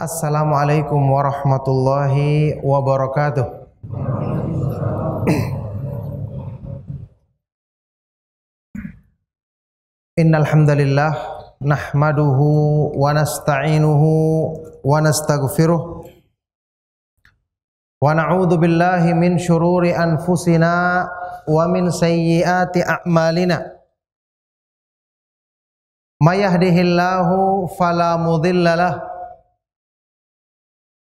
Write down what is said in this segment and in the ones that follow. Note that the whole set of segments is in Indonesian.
Assalamualaikum warahmatullahi wabarakatuh. Innal hamdalillah nahmaduhu wa nasta'inuhu wa nastaghfiruh wa na'udzu billahi min shururi anfusina wa min sayyiati a'malina. May yahdihillahu fala mudhillalah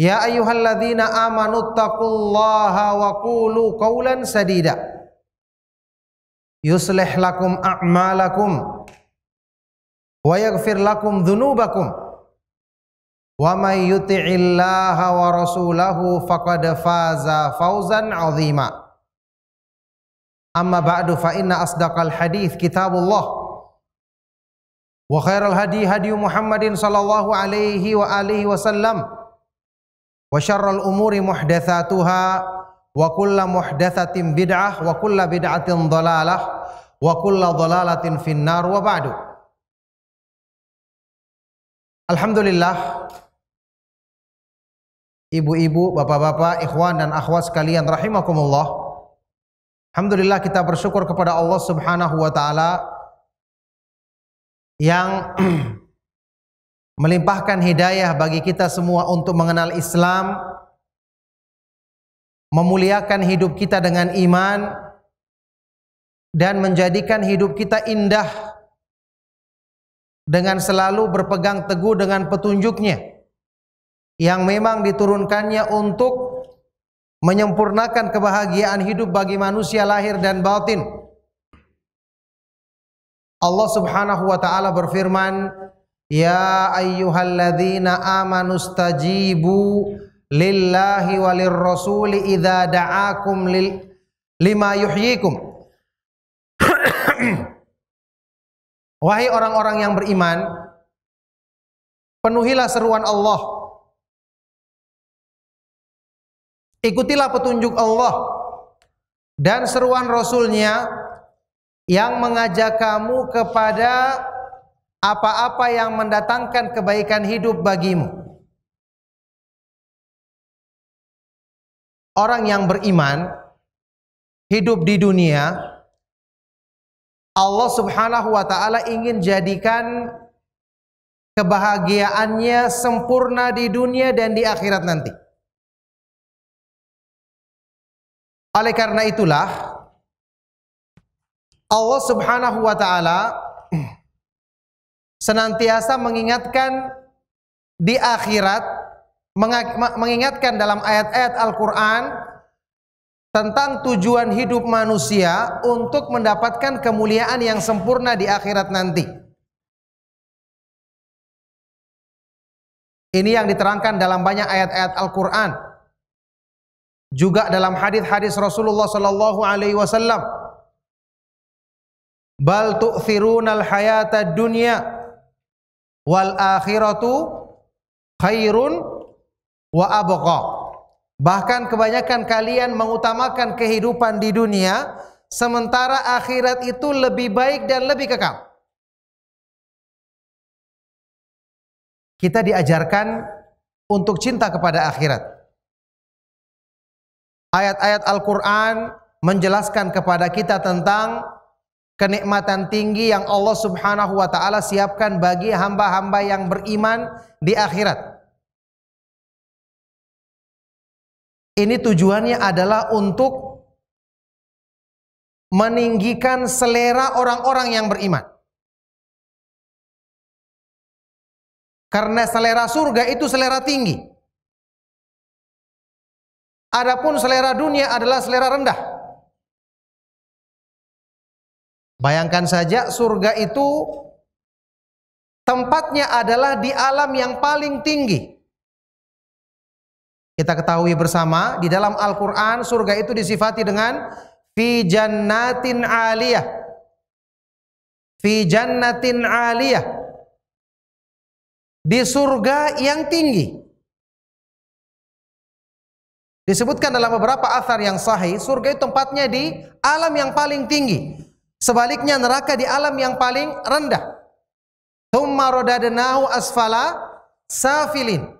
Ya ayyuhalladzina amanu taqullaha wa qulu qawlan sadida. Yuslih lakum a'malakum wa yaghfir lakum dhunubakum. Wa may yuti'illaha wa rasulahu faqad faza fawzan 'azima. Amma ba'du fa inna asdaqal hadith kitabullah. Wa khairal hadi hadi Muhammadin sallallahu alaihi wa alihi wasallam wa syarrul umuri muhdatsatuha wa kullu muhdatsatin bid'ah wa kullu bid'atin dhalalah wa kullu dhalalatin finnar wa ba'du Alhamdulillah Ibu-ibu, bapak-bapak, ikhwan dan akhwat sekalian rahimakumullah Alhamdulillah kita bersyukur kepada Allah Subhanahu wa taala yang melimpahkan hidayah bagi kita semua untuk mengenal Islam, memuliakan hidup kita dengan iman, dan menjadikan hidup kita indah dengan selalu berpegang teguh dengan petunjuknya yang memang diturunkannya untuk menyempurnakan kebahagiaan hidup bagi manusia lahir dan batin. Allah Subhanahu wa taala berfirman, Ya ayyuhalladzina amanu stajibu lillahi walir rasuli idza da'akum lil lima yuhyikum. Wahai orang-orang yang beriman, penuhilah seruan Allah. Ikutilah petunjuk Allah dan seruan Rasulnya yang mengajak kamu kepada apa-apa yang mendatangkan kebaikan hidup bagimu. Orang yang beriman hidup di dunia Allah Subhanahu wa taala ingin jadikan kebahagiaannya sempurna di dunia dan di akhirat nanti. Oleh karena itulah Allah Subhanahu wa taala senantiasa mengingatkan di akhirat, mengingatkan dalam ayat-ayat Al-Quran tentang tujuan hidup manusia untuk mendapatkan kemuliaan yang sempurna di akhirat nanti. Ini yang diterangkan dalam banyak ayat-ayat Al-Quran. Juga dalam hadis-hadis Rasulullah Sallallahu Alaihi Wasallam. Bal al hayata dunya wal akhiratu khairun wa abqa. Bahkan kebanyakan kalian mengutamakan kehidupan di dunia sementara akhirat itu lebih baik dan lebih kekal. Kita diajarkan untuk cinta kepada akhirat. Ayat-ayat Al-Qur'an menjelaskan kepada kita tentang kenikmatan tinggi yang Allah Subhanahu wa taala siapkan bagi hamba-hamba yang beriman di akhirat. Ini tujuannya adalah untuk meninggikan selera orang-orang yang beriman. Karena selera surga itu selera tinggi. Adapun selera dunia adalah selera rendah. Bayangkan saja surga itu tempatnya adalah di alam yang paling tinggi. Kita ketahui bersama di dalam Al-Qur'an surga itu disifati dengan fi jannatin aliyah. Fi jannatin aliyah. Di surga yang tinggi. Disebutkan dalam beberapa athar yang sahih, surga itu tempatnya di alam yang paling tinggi. Sebaliknya neraka di alam yang paling rendah. Thumma asfala safilin.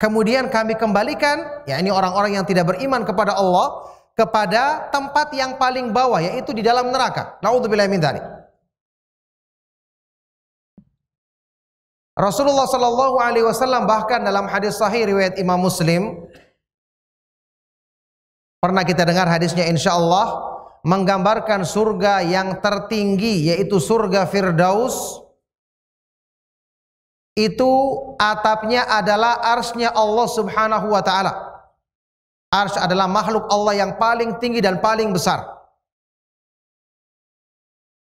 Kemudian kami kembalikan, ya ini orang-orang yang tidak beriman kepada Allah, kepada tempat yang paling bawah, yaitu di dalam neraka. Na'udzubillah min Rasulullah Shallallahu Alaihi Wasallam bahkan dalam hadis sahih riwayat Imam Muslim pernah kita dengar hadisnya insya Allah menggambarkan surga yang tertinggi yaitu surga Firdaus itu atapnya adalah arsnya Allah Subhanahu wa taala. Ars adalah makhluk Allah yang paling tinggi dan paling besar.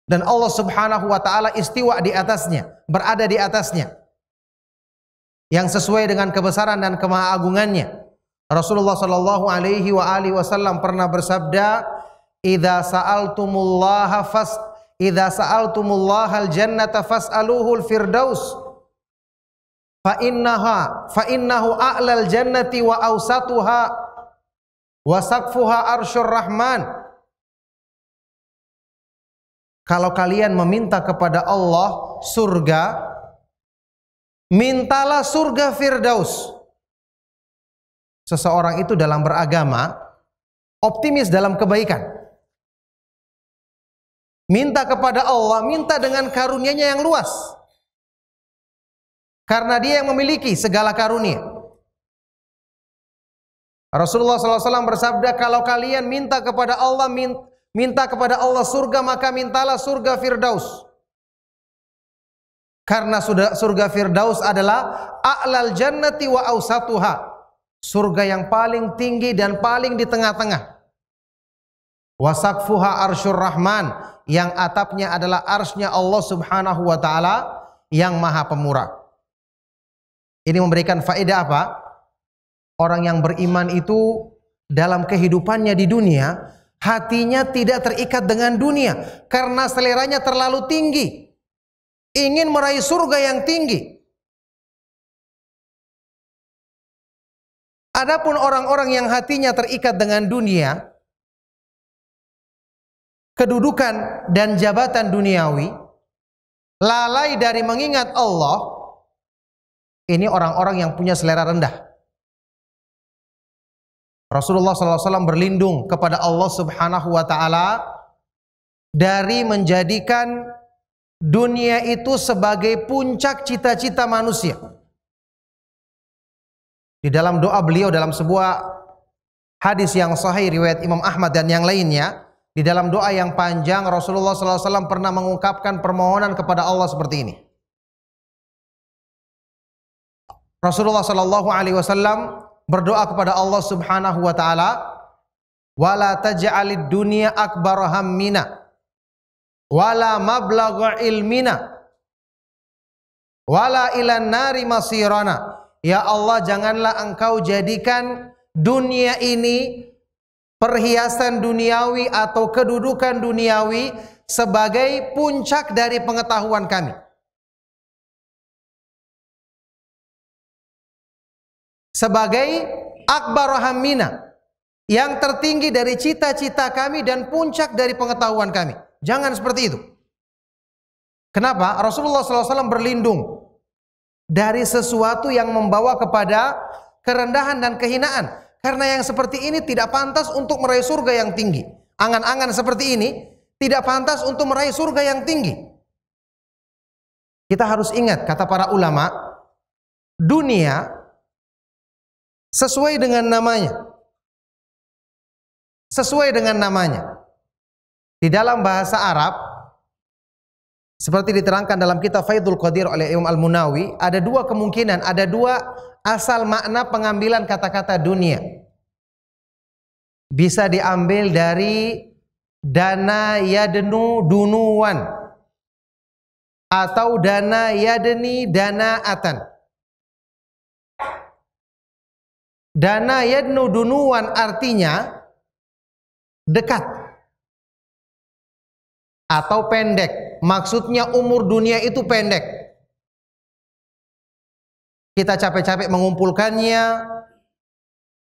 Dan Allah Subhanahu wa taala istiwa di atasnya, berada di atasnya. Yang sesuai dengan kebesaran dan kemahagungannya Rasulullah Shallallahu alaihi wasallam pernah bersabda, idza sa'altumullaha fas idza sa'altumullaha al-jannata fas'aluhu al-firdaus fa innaha fa innahu a'lal jannati wa awsatuha wa saqfuha arsyur rahman kalau kalian meminta kepada Allah surga mintalah surga firdaus seseorang itu dalam beragama optimis dalam kebaikan Minta kepada Allah, minta dengan karuniaNya yang luas. Karena Dia yang memiliki segala karunia. Rasulullah SAW bersabda, kalau kalian minta kepada Allah, minta kepada Allah surga, maka mintalah surga Firdaus. Karena surga Firdaus adalah a'lal jannati wa ausatuha. Surga yang paling tinggi dan paling di tengah-tengah. Wasakfuha arsyur rahman yang atapnya adalah arsnya Allah Subhanahu wa taala yang Maha Pemurah. Ini memberikan faedah apa? Orang yang beriman itu dalam kehidupannya di dunia, hatinya tidak terikat dengan dunia karena seleranya terlalu tinggi. Ingin meraih surga yang tinggi. Adapun orang-orang yang hatinya terikat dengan dunia, kedudukan dan jabatan duniawi, lalai dari mengingat Allah, ini orang-orang yang punya selera rendah. Rasulullah SAW berlindung kepada Allah Subhanahu wa Ta'ala dari menjadikan dunia itu sebagai puncak cita-cita manusia. Di dalam doa beliau dalam sebuah hadis yang sahih riwayat Imam Ahmad dan yang lainnya, di dalam doa yang panjang Rasulullah SAW pernah mengungkapkan permohonan kepada Allah seperti ini. Rasulullah Shallallahu Alaihi Wasallam berdoa kepada Allah Subhanahu Wa Taala, "Wala taj'alid dunya akbar hammina, wala Mablagu ilmina, wala ilan nari masirana." Ya Allah, janganlah Engkau jadikan dunia ini perhiasan duniawi atau kedudukan duniawi sebagai puncak dari pengetahuan kami. Sebagai akbar hamina yang tertinggi dari cita-cita kami dan puncak dari pengetahuan kami. Jangan seperti itu. Kenapa? Rasulullah SAW berlindung dari sesuatu yang membawa kepada kerendahan dan kehinaan. Karena yang seperti ini tidak pantas untuk meraih surga yang tinggi. Angan-angan seperti ini tidak pantas untuk meraih surga yang tinggi. Kita harus ingat kata para ulama, dunia sesuai dengan namanya. Sesuai dengan namanya. Di dalam bahasa Arab seperti diterangkan dalam kitab Faidul Qadir oleh Imam Al-Munawi, ada dua kemungkinan, ada dua asal makna pengambilan kata-kata dunia bisa diambil dari dana yadnu dunuwan atau dana yadni atan. Dana yadnu dunuwan artinya dekat atau pendek. Maksudnya umur dunia itu pendek kita capek-capek mengumpulkannya,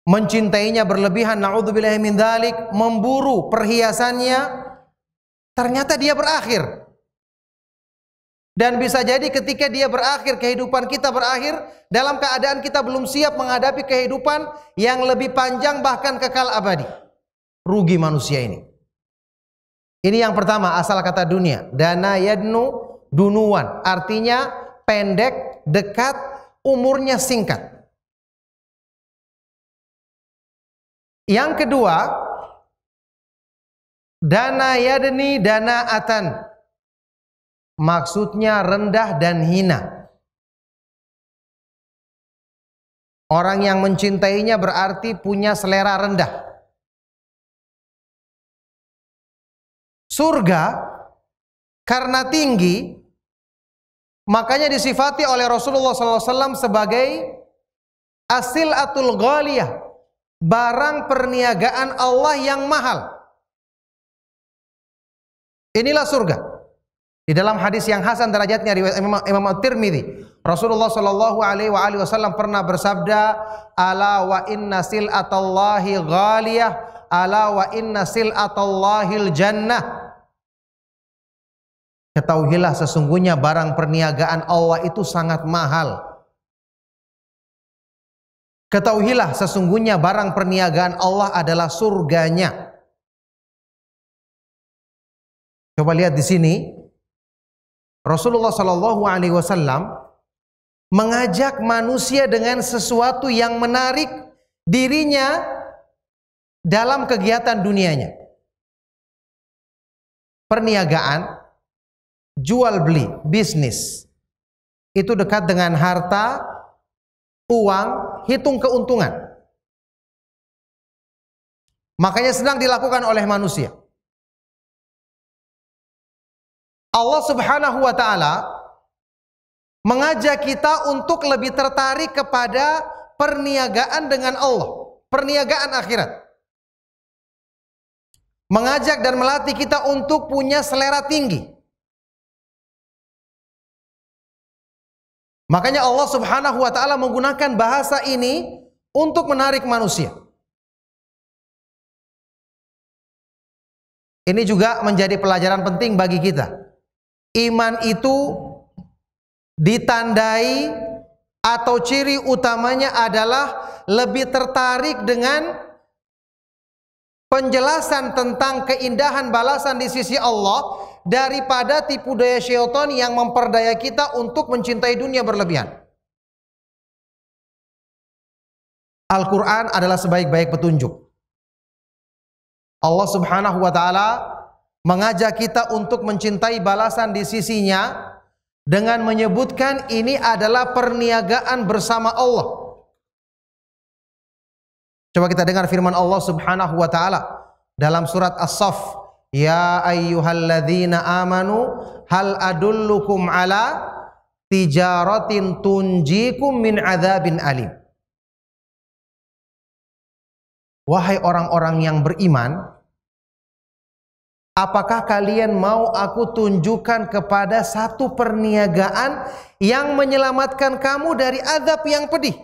mencintainya berlebihan, naudzubillah min dzalik, memburu perhiasannya, ternyata dia berakhir. Dan bisa jadi ketika dia berakhir, kehidupan kita berakhir dalam keadaan kita belum siap menghadapi kehidupan yang lebih panjang bahkan kekal abadi. Rugi manusia ini. Ini yang pertama asal kata dunia. Dana yadnu dunuan. Artinya pendek, dekat, umurnya singkat. Yang kedua, dana yadni dana atan. Maksudnya rendah dan hina. Orang yang mencintainya berarti punya selera rendah. Surga karena tinggi Makanya disifati oleh Rasulullah SAW sebagai asil atul ghaliyah. Barang perniagaan Allah yang mahal. Inilah surga. Di dalam hadis yang hasan derajatnya riwayat Imam, Imam At-Tirmidzi, Rasulullah sallallahu alaihi wasallam pernah bersabda, "Ala wa inna sil'atallahi ghaliyah, ala wa inna sil'atallahil jannah." Ketahuilah sesungguhnya barang perniagaan Allah itu sangat mahal. Ketahuilah sesungguhnya barang perniagaan Allah adalah surganya. Coba lihat di sini. Rasulullah Shallallahu alaihi wasallam mengajak manusia dengan sesuatu yang menarik dirinya dalam kegiatan dunianya. Perniagaan jual beli, bisnis. Itu dekat dengan harta, uang, hitung keuntungan. Makanya sedang dilakukan oleh manusia. Allah Subhanahu wa taala mengajak kita untuk lebih tertarik kepada perniagaan dengan Allah, perniagaan akhirat. Mengajak dan melatih kita untuk punya selera tinggi. Makanya Allah Subhanahu wa taala menggunakan bahasa ini untuk menarik manusia. Ini juga menjadi pelajaran penting bagi kita. Iman itu ditandai atau ciri utamanya adalah lebih tertarik dengan penjelasan tentang keindahan balasan di sisi Allah daripada tipu daya syaitan yang memperdaya kita untuk mencintai dunia berlebihan. Al-Quran adalah sebaik-baik petunjuk. Allah subhanahu wa ta'ala mengajak kita untuk mencintai balasan di sisinya dengan menyebutkan ini adalah perniagaan bersama Allah. Coba kita dengar firman Allah Subhanahu wa taala dalam surat As-Saff Ya ayyuhalladzina amanu hal adullukum ala tijaratin tunjikum min adzabin alim. Wahai orang-orang yang beriman, apakah kalian mau aku tunjukkan kepada satu perniagaan yang menyelamatkan kamu dari azab yang pedih?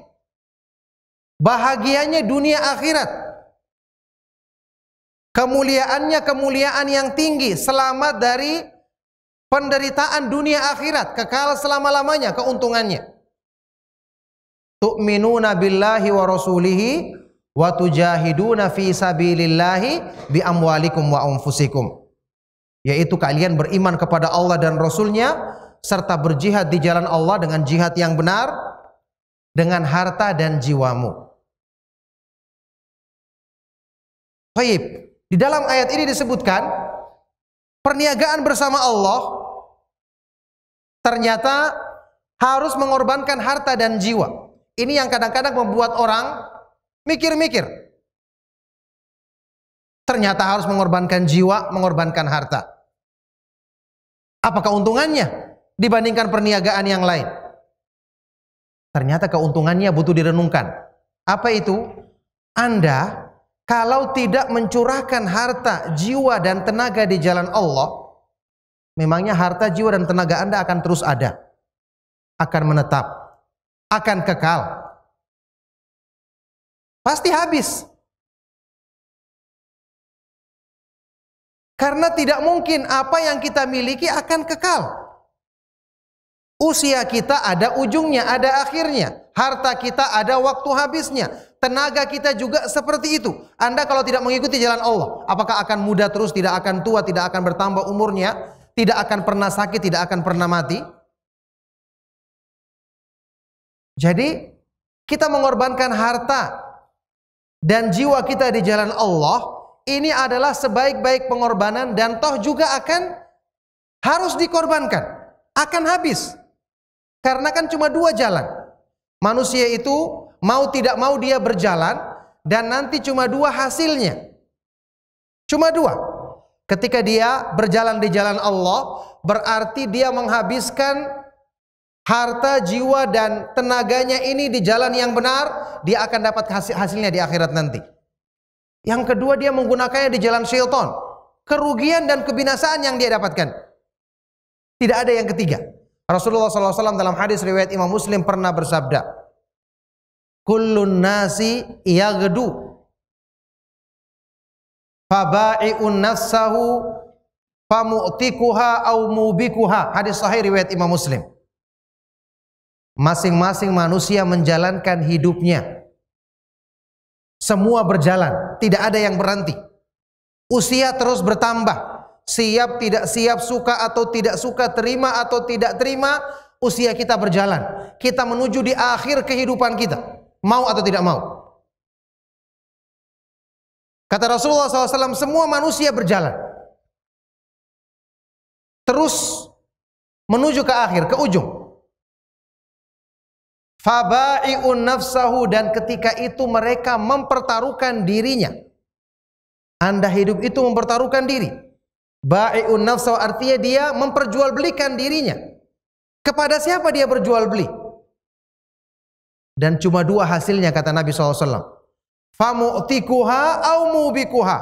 Bahagianya dunia akhirat. Kemuliaannya kemuliaan yang tinggi, selamat dari penderitaan dunia akhirat, kekal selama-lamanya keuntungannya. Tu'minuna billahi wa rasulihi wa tujahiduna fi sabilillahi bi amwalikum wa anfusikum. Yaitu kalian beriman kepada Allah dan Rasulnya serta berjihad di jalan Allah dengan jihad yang benar dengan harta dan jiwamu. Baik. Di dalam ayat ini disebutkan perniagaan bersama Allah ternyata harus mengorbankan harta dan jiwa. Ini yang kadang-kadang membuat orang mikir-mikir. Ternyata harus mengorbankan jiwa, mengorbankan harta. Apakah keuntungannya dibandingkan perniagaan yang lain? Ternyata keuntungannya butuh direnungkan. Apa itu? Anda kalau tidak mencurahkan harta, jiwa dan tenaga di jalan Allah, memangnya harta, jiwa dan tenaga Anda akan terus ada. Akan menetap, akan kekal. Pasti habis. Karena tidak mungkin apa yang kita miliki akan kekal. Usia kita ada ujungnya, ada akhirnya. Harta kita ada waktu habisnya. Tenaga kita juga seperti itu. Anda kalau tidak mengikuti jalan Allah, apakah akan muda terus, tidak akan tua, tidak akan bertambah umurnya, tidak akan pernah sakit, tidak akan pernah mati? Jadi, kita mengorbankan harta dan jiwa kita di jalan Allah, ini adalah sebaik-baik pengorbanan dan toh juga akan harus dikorbankan. Akan habis. Karena kan cuma dua jalan Manusia itu mau tidak mau dia berjalan dan nanti cuma dua hasilnya. Cuma dua. Ketika dia berjalan di jalan Allah, berarti dia menghabiskan harta, jiwa dan tenaganya ini di jalan yang benar, dia akan dapat hasil hasilnya di akhirat nanti. Yang kedua dia menggunakannya di jalan syaitan. Kerugian dan kebinasaan yang dia dapatkan. Tidak ada yang ketiga. Rasulullah SAW dalam hadis riwayat Imam Muslim pernah bersabda, Kullun nasi yagdu faba'i'un nafsahu famu'tikuha au mubikuha. Hadis sahih riwayat Imam Muslim. Masing-masing manusia menjalankan hidupnya. Semua berjalan, tidak ada yang berhenti. Usia terus bertambah, siap tidak siap, suka atau tidak suka, terima atau tidak terima, usia kita berjalan. Kita menuju di akhir kehidupan kita, mau atau tidak mau. Kata Rasulullah SAW, semua manusia berjalan. Terus menuju ke akhir, ke ujung. Faba'i'un nafsahu dan ketika itu mereka mempertaruhkan dirinya. Anda hidup itu mempertaruhkan diri. Ba'i'un nafsa artinya dia memperjualbelikan dirinya. Kepada siapa dia berjual beli? Dan cuma dua hasilnya kata Nabi SAW. Famu'tikuha au mubikuha.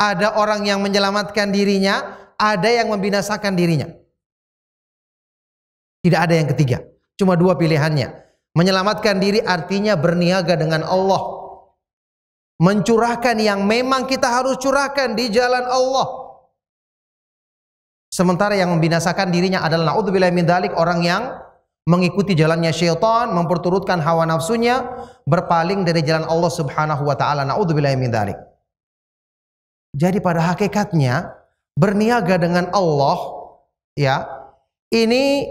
Ada orang yang menyelamatkan dirinya, ada yang membinasakan dirinya. Tidak ada yang ketiga. Cuma dua pilihannya. Menyelamatkan diri artinya berniaga dengan Allah. Mencurahkan yang memang kita harus curahkan di jalan Allah Sementara yang membinasakan dirinya adalah naudzubillah min dalik orang yang mengikuti jalannya syaitan, memperturutkan hawa nafsunya, berpaling dari jalan Allah Subhanahu wa taala. Naudzubillah min dalik. Jadi pada hakikatnya berniaga dengan Allah ya. Ini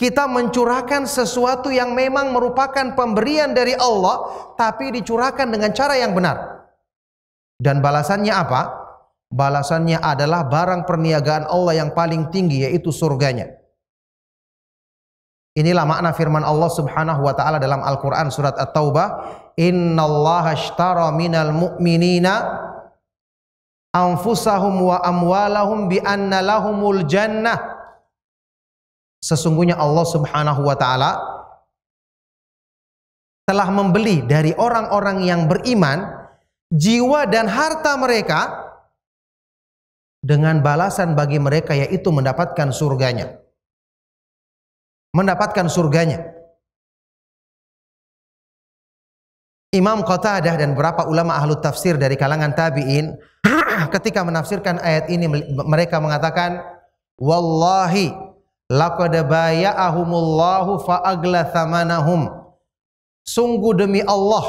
kita mencurahkan sesuatu yang memang merupakan pemberian dari Allah tapi dicurahkan dengan cara yang benar. Dan balasannya apa? Balasannya adalah barang perniagaan Allah yang paling tinggi yaitu surganya. Inilah makna firman Allah Subhanahu wa taala dalam Al-Qur'an surat At-Taubah, "Innallaha ashtara minal mu'minina anfusahum wa amwalahum bi anna lahumul jannah." Sesungguhnya Allah Subhanahu wa taala telah membeli dari orang-orang yang beriman jiwa dan harta mereka dengan balasan bagi mereka yaitu mendapatkan surganya. Mendapatkan surganya. Imam Qatadah dan beberapa ulama ahlu tafsir dari kalangan tabi'in ketika menafsirkan ayat ini mereka mengatakan wallahi laqad baya'ahumullahu fa'agla thamanahum sungguh demi Allah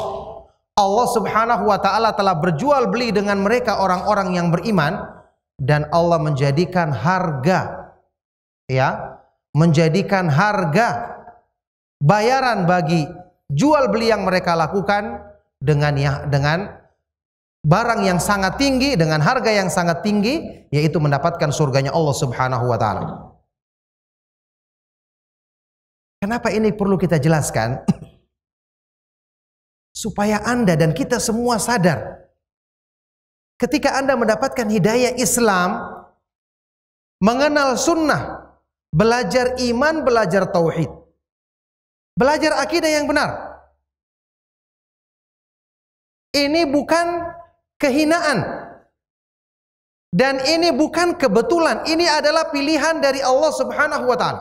Allah Subhanahu wa taala telah berjual beli dengan mereka orang-orang yang beriman dan Allah menjadikan harga ya menjadikan harga bayaran bagi jual beli yang mereka lakukan dengan ya dengan barang yang sangat tinggi dengan harga yang sangat tinggi yaitu mendapatkan surganya Allah Subhanahu wa taala. Kenapa ini perlu kita jelaskan? Supaya Anda dan kita semua sadar ketika Anda mendapatkan hidayah Islam, mengenal sunnah, belajar iman, belajar tauhid, belajar akidah yang benar. Ini bukan kehinaan dan ini bukan kebetulan, ini adalah pilihan dari Allah Subhanahu wa taala.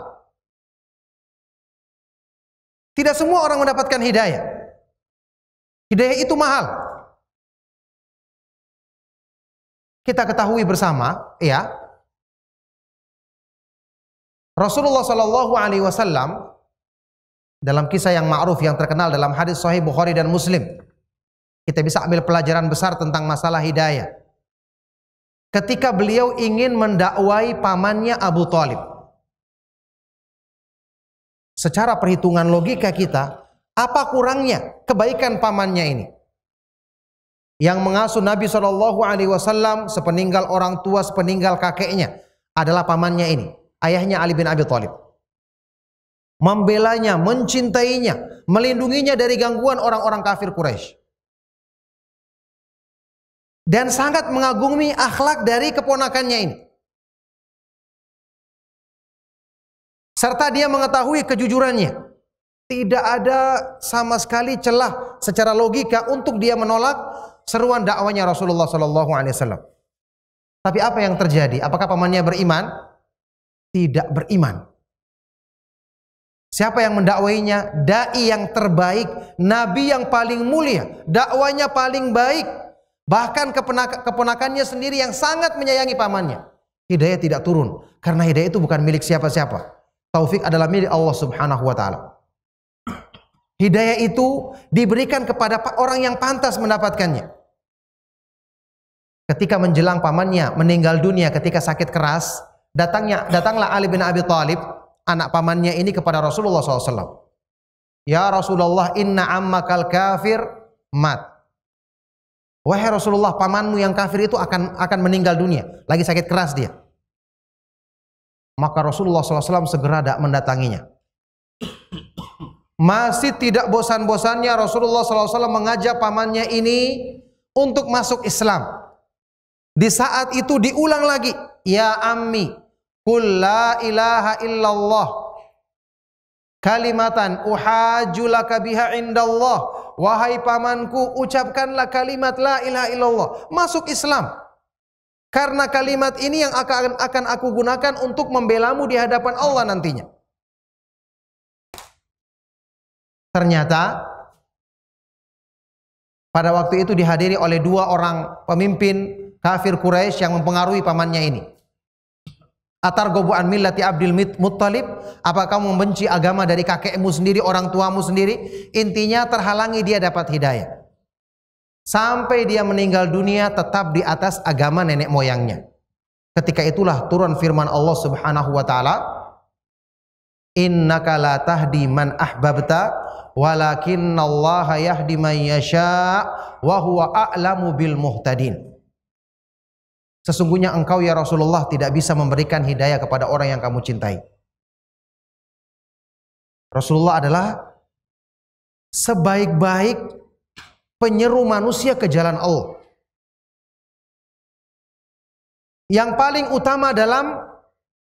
Tidak semua orang mendapatkan hidayah. Hidayah itu mahal. kita ketahui bersama ya Rasulullah Shallallahu Alaihi Wasallam dalam kisah yang ma'ruf yang terkenal dalam hadis Sahih Bukhari dan Muslim kita bisa ambil pelajaran besar tentang masalah hidayah ketika beliau ingin mendakwai pamannya Abu Talib secara perhitungan logika kita apa kurangnya kebaikan pamannya ini yang mengasuh Nabi Shallallahu Alaihi Wasallam sepeninggal orang tua sepeninggal kakeknya adalah pamannya ini ayahnya Ali bin Abi Thalib membelanya mencintainya melindunginya dari gangguan orang-orang kafir Quraisy dan sangat mengagumi akhlak dari keponakannya ini serta dia mengetahui kejujurannya tidak ada sama sekali celah secara logika untuk dia menolak seruan dakwanya Rasulullah Shallallahu Alaihi Wasallam. Tapi apa yang terjadi? Apakah pamannya beriman? Tidak beriman. Siapa yang mendakwainya? Dai yang terbaik, nabi yang paling mulia, dakwanya paling baik. Bahkan keponakannya sendiri yang sangat menyayangi pamannya. Hidayah tidak turun karena hidayah itu bukan milik siapa-siapa. Taufik adalah milik Allah Subhanahu wa taala. Hidayah itu diberikan kepada orang yang pantas mendapatkannya ketika menjelang pamannya meninggal dunia ketika sakit keras, datangnya datanglah Ali bin Abi Thalib, anak pamannya ini kepada Rasulullah SAW. Ya Rasulullah, inna ammakal kafir mat. Wahai Rasulullah, pamanmu yang kafir itu akan akan meninggal dunia, lagi sakit keras dia. Maka Rasulullah SAW segera mendatanginya. Masih tidak bosan-bosannya Rasulullah SAW mengajak pamannya ini untuk masuk Islam. Di saat itu diulang lagi, ya ammi, Kul la ilaha illallah. Kalimatan uhajulaka biha indallah. Wahai pamanku, ucapkanlah kalimat la ilaha illallah. Masuk Islam. Karena kalimat ini yang akan akan aku gunakan untuk membelamu di hadapan Allah nantinya. Ternyata pada waktu itu dihadiri oleh dua orang pemimpin kafir Quraisy yang mempengaruhi pamannya ini. Atar gobuan millati Abdul Muttalib, apa kamu membenci agama dari kakekmu sendiri, orang tuamu sendiri? Intinya terhalangi dia dapat hidayah. Sampai dia meninggal dunia tetap di atas agama nenek moyangnya. Ketika itulah turun firman Allah Subhanahu wa taala, "Innaka la tahdi man ahbabta, walakinallaha yahdi man yasha wa huwa a'lamu bil muhtadin." Sesungguhnya engkau ya Rasulullah tidak bisa memberikan hidayah kepada orang yang kamu cintai. Rasulullah adalah sebaik-baik penyeru manusia ke jalan Allah. Yang paling utama dalam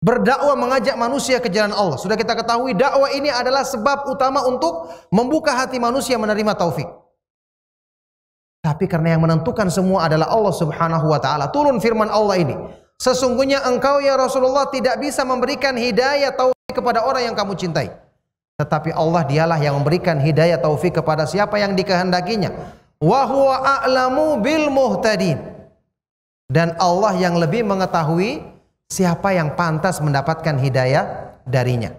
berdakwah mengajak manusia ke jalan Allah. Sudah kita ketahui dakwah ini adalah sebab utama untuk membuka hati manusia menerima taufik. Tapi karena yang menentukan semua adalah Allah Subhanahu wa taala. Turun firman Allah ini, "Sesungguhnya engkau ya Rasulullah tidak bisa memberikan hidayah taufik kepada orang yang kamu cintai." Tetapi Allah dialah yang memberikan hidayah taufik kepada siapa yang dikehendakinya. Wa a'lamu bil muhtadin. Dan Allah yang lebih mengetahui siapa yang pantas mendapatkan hidayah darinya.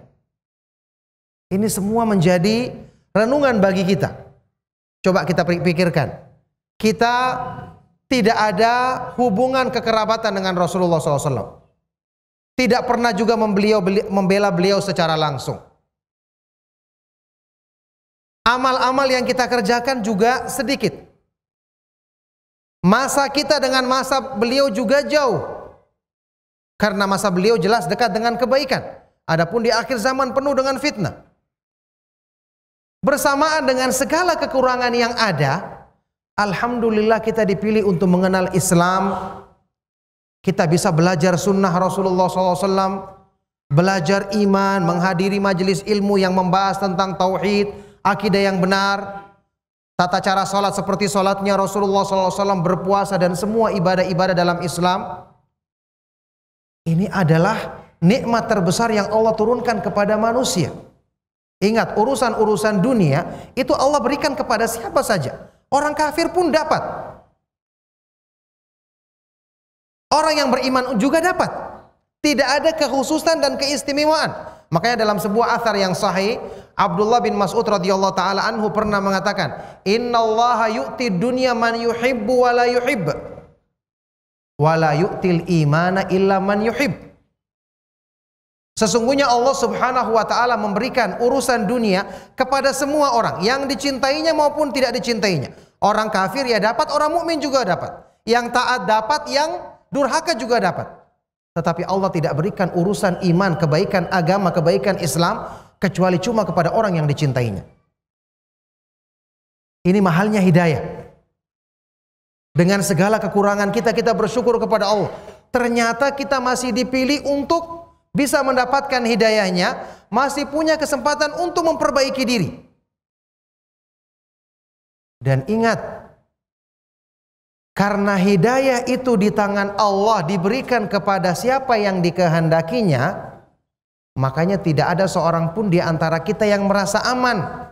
Ini semua menjadi renungan bagi kita. Coba kita pikirkan kita tidak ada hubungan kekerabatan dengan Rasulullah SAW. Tidak pernah juga membeliau, membela beliau secara langsung. Amal-amal yang kita kerjakan juga sedikit. Masa kita dengan masa beliau juga jauh. Karena masa beliau jelas dekat dengan kebaikan. Adapun di akhir zaman penuh dengan fitnah. Bersamaan dengan segala kekurangan yang ada, Alhamdulillah kita dipilih untuk mengenal Islam. Kita bisa belajar sunnah Rasulullah SAW. Belajar iman, menghadiri majelis ilmu yang membahas tentang tauhid, akidah yang benar. Tata cara solat seperti solatnya Rasulullah SAW berpuasa dan semua ibadah-ibadah dalam Islam. Ini adalah nikmat terbesar yang Allah turunkan kepada manusia. Ingat, urusan-urusan dunia itu Allah berikan kepada siapa saja. Orang kafir pun dapat. Orang yang beriman juga dapat. Tidak ada kekhususan dan keistimewaan. Makanya dalam sebuah athar yang sahih, Abdullah bin Mas'ud radhiyallahu taala anhu pernah mengatakan, Inna Allah yu'ti dunya man yuhibbu wa la yuhibb." Wa la yu'til imana illa man yuhibb. Sesungguhnya Allah Subhanahu wa taala memberikan urusan dunia kepada semua orang yang dicintainya maupun tidak dicintainya. Orang kafir ya dapat, orang mukmin juga dapat. Yang taat dapat, yang durhaka juga dapat. Tetapi Allah tidak berikan urusan iman, kebaikan agama, kebaikan Islam kecuali cuma kepada orang yang dicintainya. Ini mahalnya hidayah. Dengan segala kekurangan kita kita bersyukur kepada Allah. Ternyata kita masih dipilih untuk bisa mendapatkan hidayahnya, masih punya kesempatan untuk memperbaiki diri. Dan ingat, karena hidayah itu di tangan Allah diberikan kepada siapa yang dikehendakinya, makanya tidak ada seorang pun di antara kita yang merasa aman.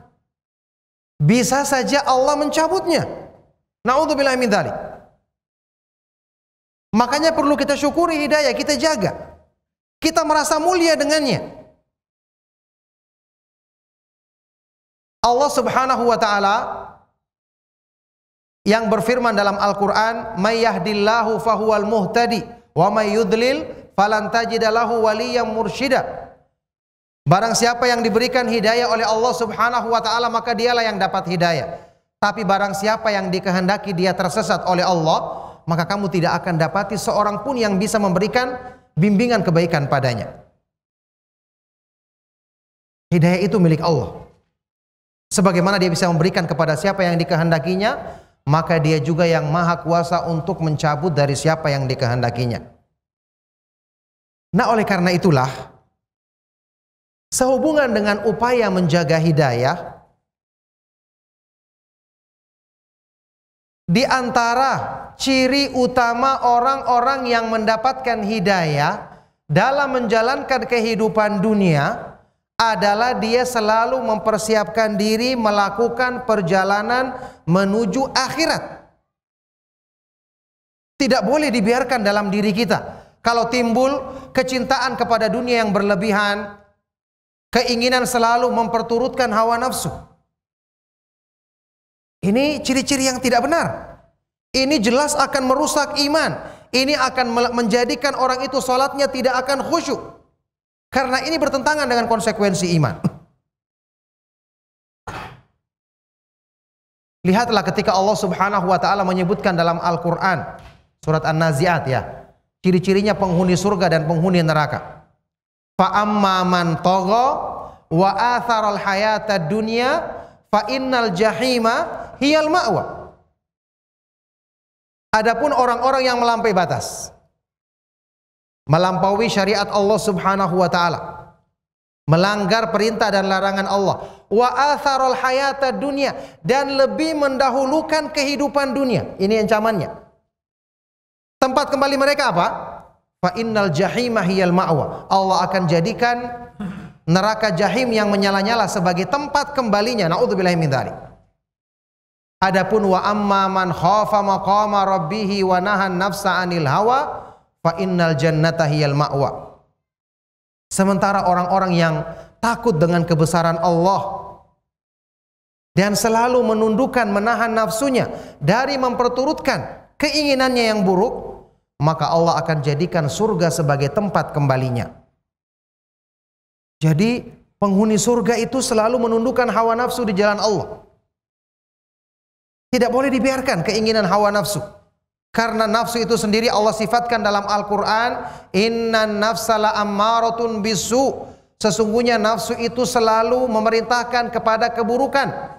Bisa saja Allah mencabutnya. Na'udzubillah min dzalik. Makanya perlu kita syukuri hidayah, kita jaga. Kita merasa mulia dengannya. Allah Subhanahu wa taala yang berfirman dalam Al-Qur'an, "May yahdillahu fahuwal muhtadi wa may yudlil falan tajidalahu lahu waliyan mursyida." Barang siapa yang diberikan hidayah oleh Allah Subhanahu wa taala maka dialah yang dapat hidayah. Tapi barang siapa yang dikehendaki dia tersesat oleh Allah, maka kamu tidak akan dapati seorang pun yang bisa memberikan bimbingan kebaikan padanya. Hidayah itu milik Allah. Sebagaimana dia bisa memberikan kepada siapa yang dikehendakinya, maka dia juga yang maha kuasa untuk mencabut dari siapa yang dikehendakinya. Nah oleh karena itulah, sehubungan dengan upaya menjaga hidayah, Di antara ciri utama orang-orang yang mendapatkan hidayah dalam menjalankan kehidupan dunia adalah dia selalu mempersiapkan diri melakukan perjalanan menuju akhirat. Tidak boleh dibiarkan dalam diri kita. Kalau timbul kecintaan kepada dunia yang berlebihan, keinginan selalu memperturutkan hawa nafsu ini ciri-ciri yang tidak benar. Ini jelas akan merusak iman. Ini akan menjadikan orang itu sholatnya tidak akan khusyuk. Karena ini bertentangan dengan konsekuensi iman. Lihatlah ketika Allah Subhanahu wa taala menyebutkan dalam Al-Qur'an surat An-Nazi'at ya, ciri-cirinya penghuni surga dan penghuni neraka. Fa amman tagha wa atharal hayata dunya fa innal jahima hiyal ma'wa. Adapun orang-orang yang melampaui batas. Melampaui syariat Allah Subhanahu wa taala. Melanggar perintah dan larangan Allah. Wa atharul hayata dunia dan lebih mendahulukan kehidupan dunia. Ini ancamannya. Tempat kembali mereka apa? Fa innal jahimah hiyal ma'wa. Allah akan jadikan neraka jahim yang menyala-nyala sebagai tempat kembalinya. Nauzubillahi min dzalik. Adapun wa amma man khafa maqama rabbih wa nahan nafsa anil hawa fa innal jannata hiyal ma'wa. Sementara orang-orang yang takut dengan kebesaran Allah dan selalu menundukkan menahan nafsunya dari memperturutkan keinginannya yang buruk, maka Allah akan jadikan surga sebagai tempat kembalinya. Jadi penghuni surga itu selalu menundukkan hawa nafsu di jalan Allah. Tidak boleh dibiarkan keinginan hawa nafsu. Karena nafsu itu sendiri Allah sifatkan dalam Al-Quran. Inna nafsala ammaratun bisu. Sesungguhnya nafsu itu selalu memerintahkan kepada keburukan.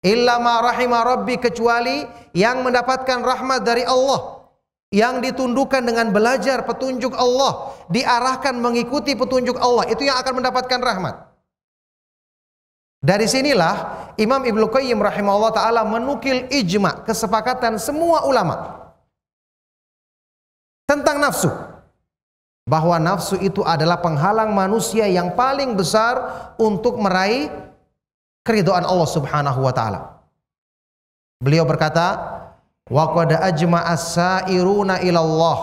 Illa ma rahima rabbi kecuali yang mendapatkan rahmat dari Allah. Yang ditundukkan dengan belajar petunjuk Allah. Diarahkan mengikuti petunjuk Allah. Itu yang akan mendapatkan rahmat. Dari sinilah Imam Ibnu Qayyim rahimahullah taala menukil ijma, kesepakatan semua ulama tentang nafsu. Bahwa nafsu itu adalah penghalang manusia yang paling besar untuk meraih keridhaan Allah Subhanahu wa taala. Beliau berkata, "Wa qad ajma'a as-sa'iruna ila Allah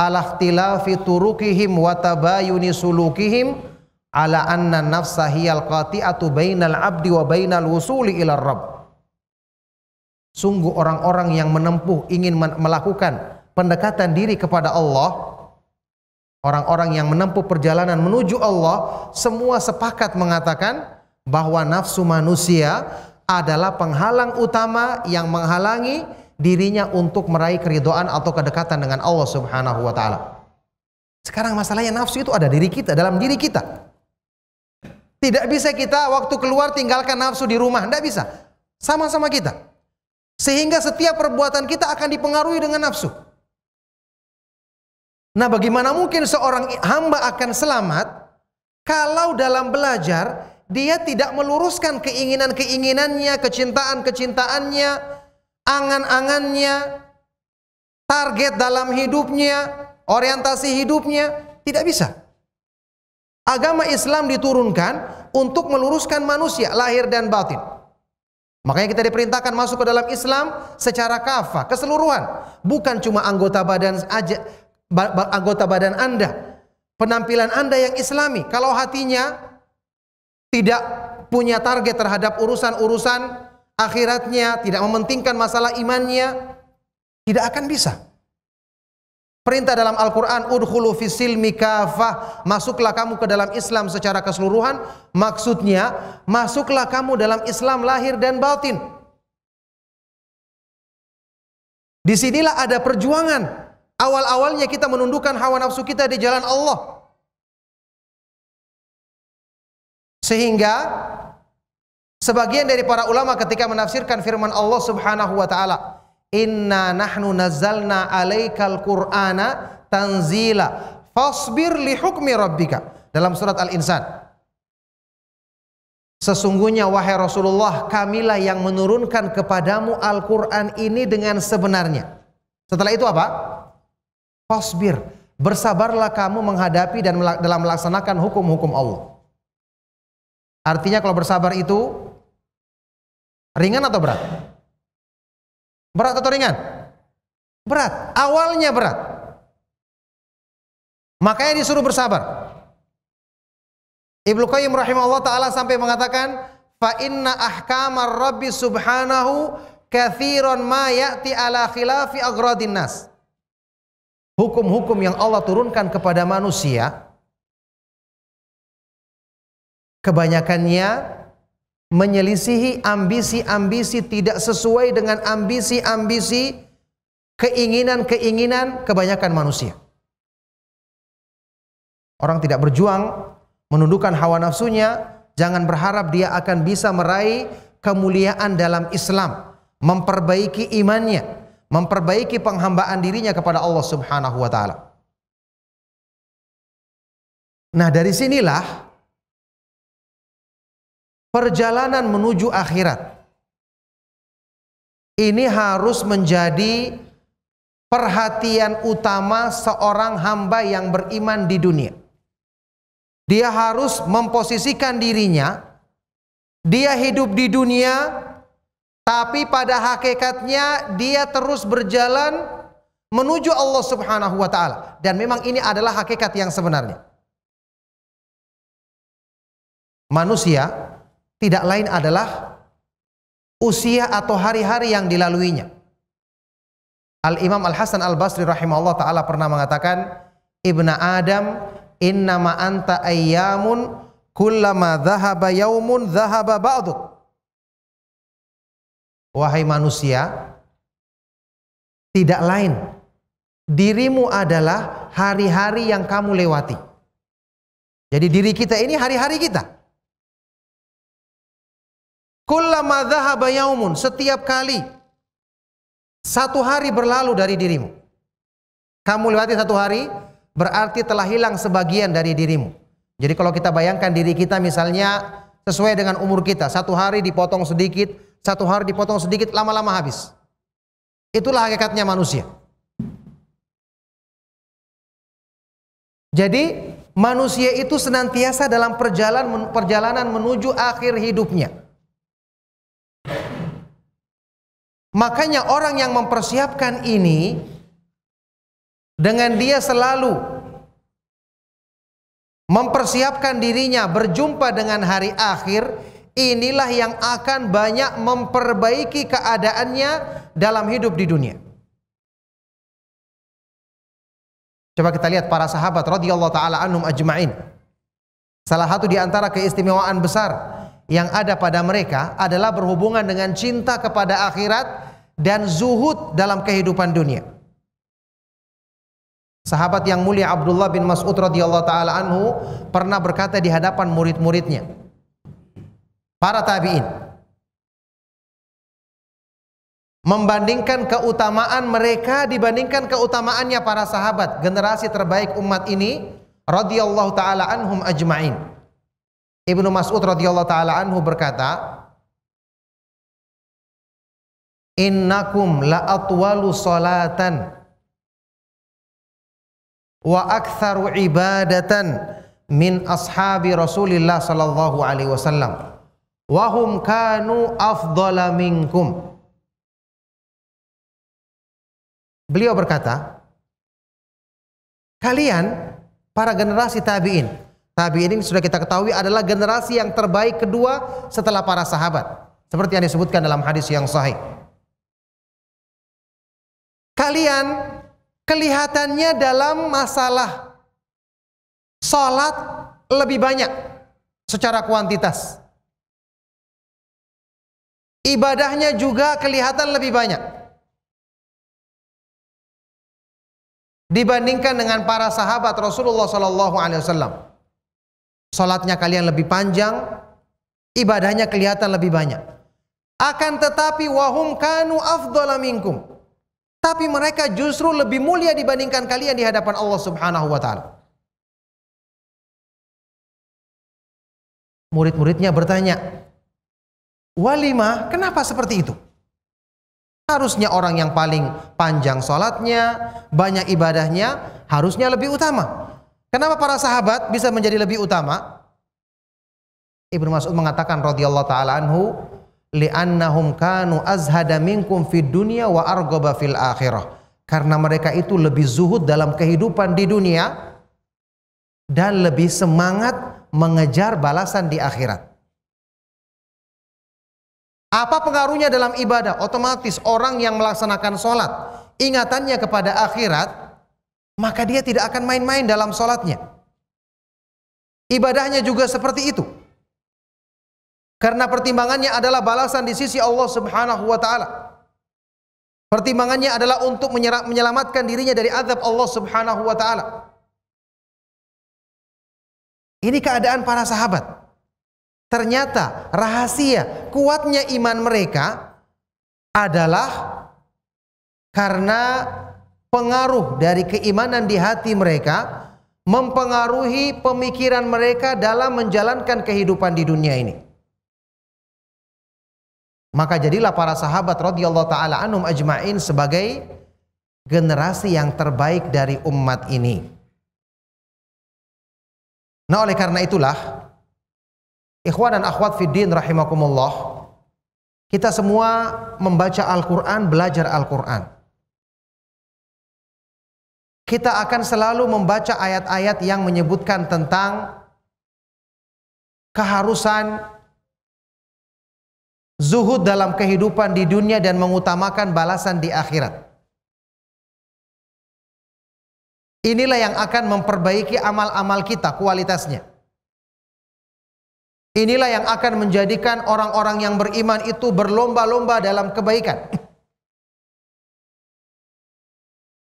ala ikhtilafi turukihim wa tabayuni sulukihim." ala anna nafsa hiyal qati'atu bainal abdi wa bainal wusuli ila rabb. Sungguh orang-orang yang menempuh ingin melakukan pendekatan diri kepada Allah, orang-orang yang menempuh perjalanan menuju Allah, semua sepakat mengatakan bahwa nafsu manusia adalah penghalang utama yang menghalangi dirinya untuk meraih keridoan atau kedekatan dengan Allah Subhanahu wa taala. Sekarang masalahnya nafsu itu ada diri kita, dalam diri kita. Tidak bisa kita waktu keluar tinggalkan nafsu di rumah, tidak bisa. Sama-sama kita. Sehingga setiap perbuatan kita akan dipengaruhi dengan nafsu. Nah, bagaimana mungkin seorang hamba akan selamat kalau dalam belajar dia tidak meluruskan keinginan-keinginannya, kecintaan-kecintaannya, angan-angannya, target dalam hidupnya, orientasi hidupnya, tidak bisa. Agama Islam diturunkan untuk meluruskan manusia lahir dan batin. Makanya kita diperintahkan masuk ke dalam Islam secara kafah, keseluruhan, bukan cuma anggota badan aja anggota badan Anda, penampilan Anda yang islami. Kalau hatinya tidak punya target terhadap urusan-urusan akhiratnya, tidak mementingkan masalah imannya, tidak akan bisa. Perintah dalam Al-Qur'an Udhulu fisil mikafah, masuklah kamu ke dalam Islam secara keseluruhan. Maksudnya, masuklah kamu dalam Islam lahir dan batin. Disinilah ada perjuangan. Awal-awalnya kita menundukkan hawa nafsu kita di jalan Allah. Sehingga sebagian dari para ulama ketika menafsirkan firman Allah Subhanahu wa taala, Inna nahnu nazzalna alaikal qur'ana tanzila fasbir li hukmi rabbika dalam surat Al-Insan. Sesungguhnya wahai Rasulullah kamilah yang menurunkan kepadamu Al-Qur'an ini dengan sebenarnya. Setelah itu apa? Fasbir. Bersabarlah kamu menghadapi dan dalam melaksanakan hukum-hukum Allah. Artinya kalau bersabar itu ringan atau berat? Berat atau ringan? Berat. Awalnya berat. Makanya disuruh bersabar. Ibnu Qayyim rahimahullah taala sampai mengatakan fa inna ahkamar rabbi subhanahu kathiron ma ya'ti ala khilafi aghradin nas. Hukum-hukum yang Allah turunkan kepada manusia kebanyakannya menyelisihi ambisi-ambisi tidak sesuai dengan ambisi-ambisi keinginan-keinginan kebanyakan manusia. Orang tidak berjuang menundukkan hawa nafsunya, jangan berharap dia akan bisa meraih kemuliaan dalam Islam, memperbaiki imannya, memperbaiki penghambaan dirinya kepada Allah Subhanahu wa taala. Nah, dari sinilah perjalanan menuju akhirat ini harus menjadi perhatian utama seorang hamba yang beriman di dunia. Dia harus memposisikan dirinya, dia hidup di dunia, tapi pada hakikatnya dia terus berjalan menuju Allah Subhanahu wa Ta'ala, dan memang ini adalah hakikat yang sebenarnya. Manusia tidak lain adalah usia atau hari-hari yang dilaluinya. Al-Imam Al-Hasan Al-Basri rahimahullah taala pernah mengatakan, "Ibnu Adam, ma anta ayyamun kullama dhahaba yaumun dhahaba ba'duk." Wahai manusia, tidak lain dirimu adalah hari-hari yang kamu lewati. Jadi diri kita ini hari-hari kita. Kullama dhahaba yaumun, setiap kali satu hari berlalu dari dirimu. Kamu lewati satu hari berarti telah hilang sebagian dari dirimu. Jadi kalau kita bayangkan diri kita misalnya sesuai dengan umur kita, satu hari dipotong sedikit, satu hari dipotong sedikit, lama-lama habis. Itulah hakikatnya manusia. Jadi manusia itu senantiasa dalam perjalanan perjalanan menuju akhir hidupnya. Makanya orang yang mempersiapkan ini dengan dia selalu mempersiapkan dirinya berjumpa dengan hari akhir, inilah yang akan banyak memperbaiki keadaannya dalam hidup di dunia. Coba kita lihat para sahabat radhiyallahu taala anhum ajmain. Salah satu di antara keistimewaan besar yang ada pada mereka adalah berhubungan dengan cinta kepada akhirat dan zuhud dalam kehidupan dunia. Sahabat yang mulia Abdullah bin Mas'ud radhiyallahu taala anhu pernah berkata di hadapan murid-muridnya, para tabi'in, membandingkan keutamaan mereka dibandingkan keutamaannya para sahabat, generasi terbaik umat ini radhiyallahu taala anhum ajmain. Ibnu Mas'ud radhiyallahu taala anhu berkata, innakum la atwalu salatan wa aktsaru ibadatan min ashabi Rasulillah sallallahu alaihi wasallam wa hum kanu afdhala minkum Beliau berkata Kalian para generasi tabi'in Tabi'in ini sudah kita ketahui adalah generasi yang terbaik kedua setelah para sahabat seperti yang disebutkan dalam hadis yang sahih kalian kelihatannya dalam masalah sholat lebih banyak secara kuantitas. Ibadahnya juga kelihatan lebih banyak. Dibandingkan dengan para sahabat Rasulullah Sallallahu Alaihi Wasallam, salatnya kalian lebih panjang, ibadahnya kelihatan lebih banyak. Akan tetapi wahum kanu minkum. Tapi mereka justru lebih mulia dibandingkan kalian di hadapan Allah Subhanahu wa taala. Murid-muridnya bertanya, "Walima, kenapa seperti itu?" Harusnya orang yang paling panjang sholatnya, banyak ibadahnya, harusnya lebih utama. Kenapa para sahabat bisa menjadi lebih utama? Ibnu Mas'ud mengatakan radhiyallahu taala anhu, li'annahum kanu azhada minkum fid dunya wa argoba fil akhirah. Karena mereka itu lebih zuhud dalam kehidupan di dunia dan lebih semangat mengejar balasan di akhirat. Apa pengaruhnya dalam ibadah? Otomatis orang yang melaksanakan sholat, ingatannya kepada akhirat, maka dia tidak akan main-main dalam sholatnya. Ibadahnya juga seperti itu. Karena pertimbangannya adalah balasan di sisi Allah Subhanahu wa taala. Pertimbangannya adalah untuk menyelamatkan dirinya dari azab Allah Subhanahu wa taala. Ini keadaan para sahabat. Ternyata rahasia kuatnya iman mereka adalah karena pengaruh dari keimanan di hati mereka mempengaruhi pemikiran mereka dalam menjalankan kehidupan di dunia ini. Maka jadilah para sahabat radhiyallahu taala anhum ajmain sebagai generasi yang terbaik dari umat ini. Nah, oleh karena itulah ikhwan dan akhwat fiddin rahimakumullah, kita semua membaca Al-Qur'an, belajar Al-Qur'an. Kita akan selalu membaca ayat-ayat yang menyebutkan tentang keharusan zuhud dalam kehidupan di dunia dan mengutamakan balasan di akhirat. Inilah yang akan memperbaiki amal-amal kita kualitasnya. Inilah yang akan menjadikan orang-orang yang beriman itu berlomba-lomba dalam kebaikan.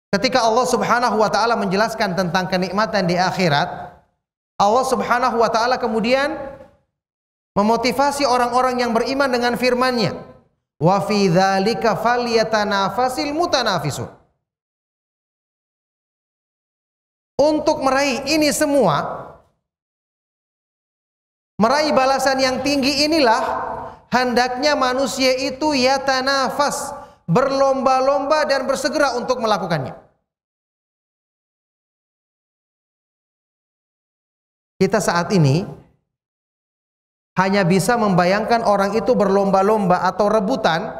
Ketika Allah Subhanahu wa taala menjelaskan tentang kenikmatan di akhirat, Allah Subhanahu wa taala kemudian memotivasi orang-orang yang beriman dengan firman-Nya. Wa fi dzalika falyatanafasil mutanafisun. Untuk meraih ini semua, meraih balasan yang tinggi inilah hendaknya manusia itu yatanafas, berlomba-lomba dan bersegera untuk melakukannya. kita saat ini hanya bisa membayangkan orang itu berlomba-lomba atau rebutan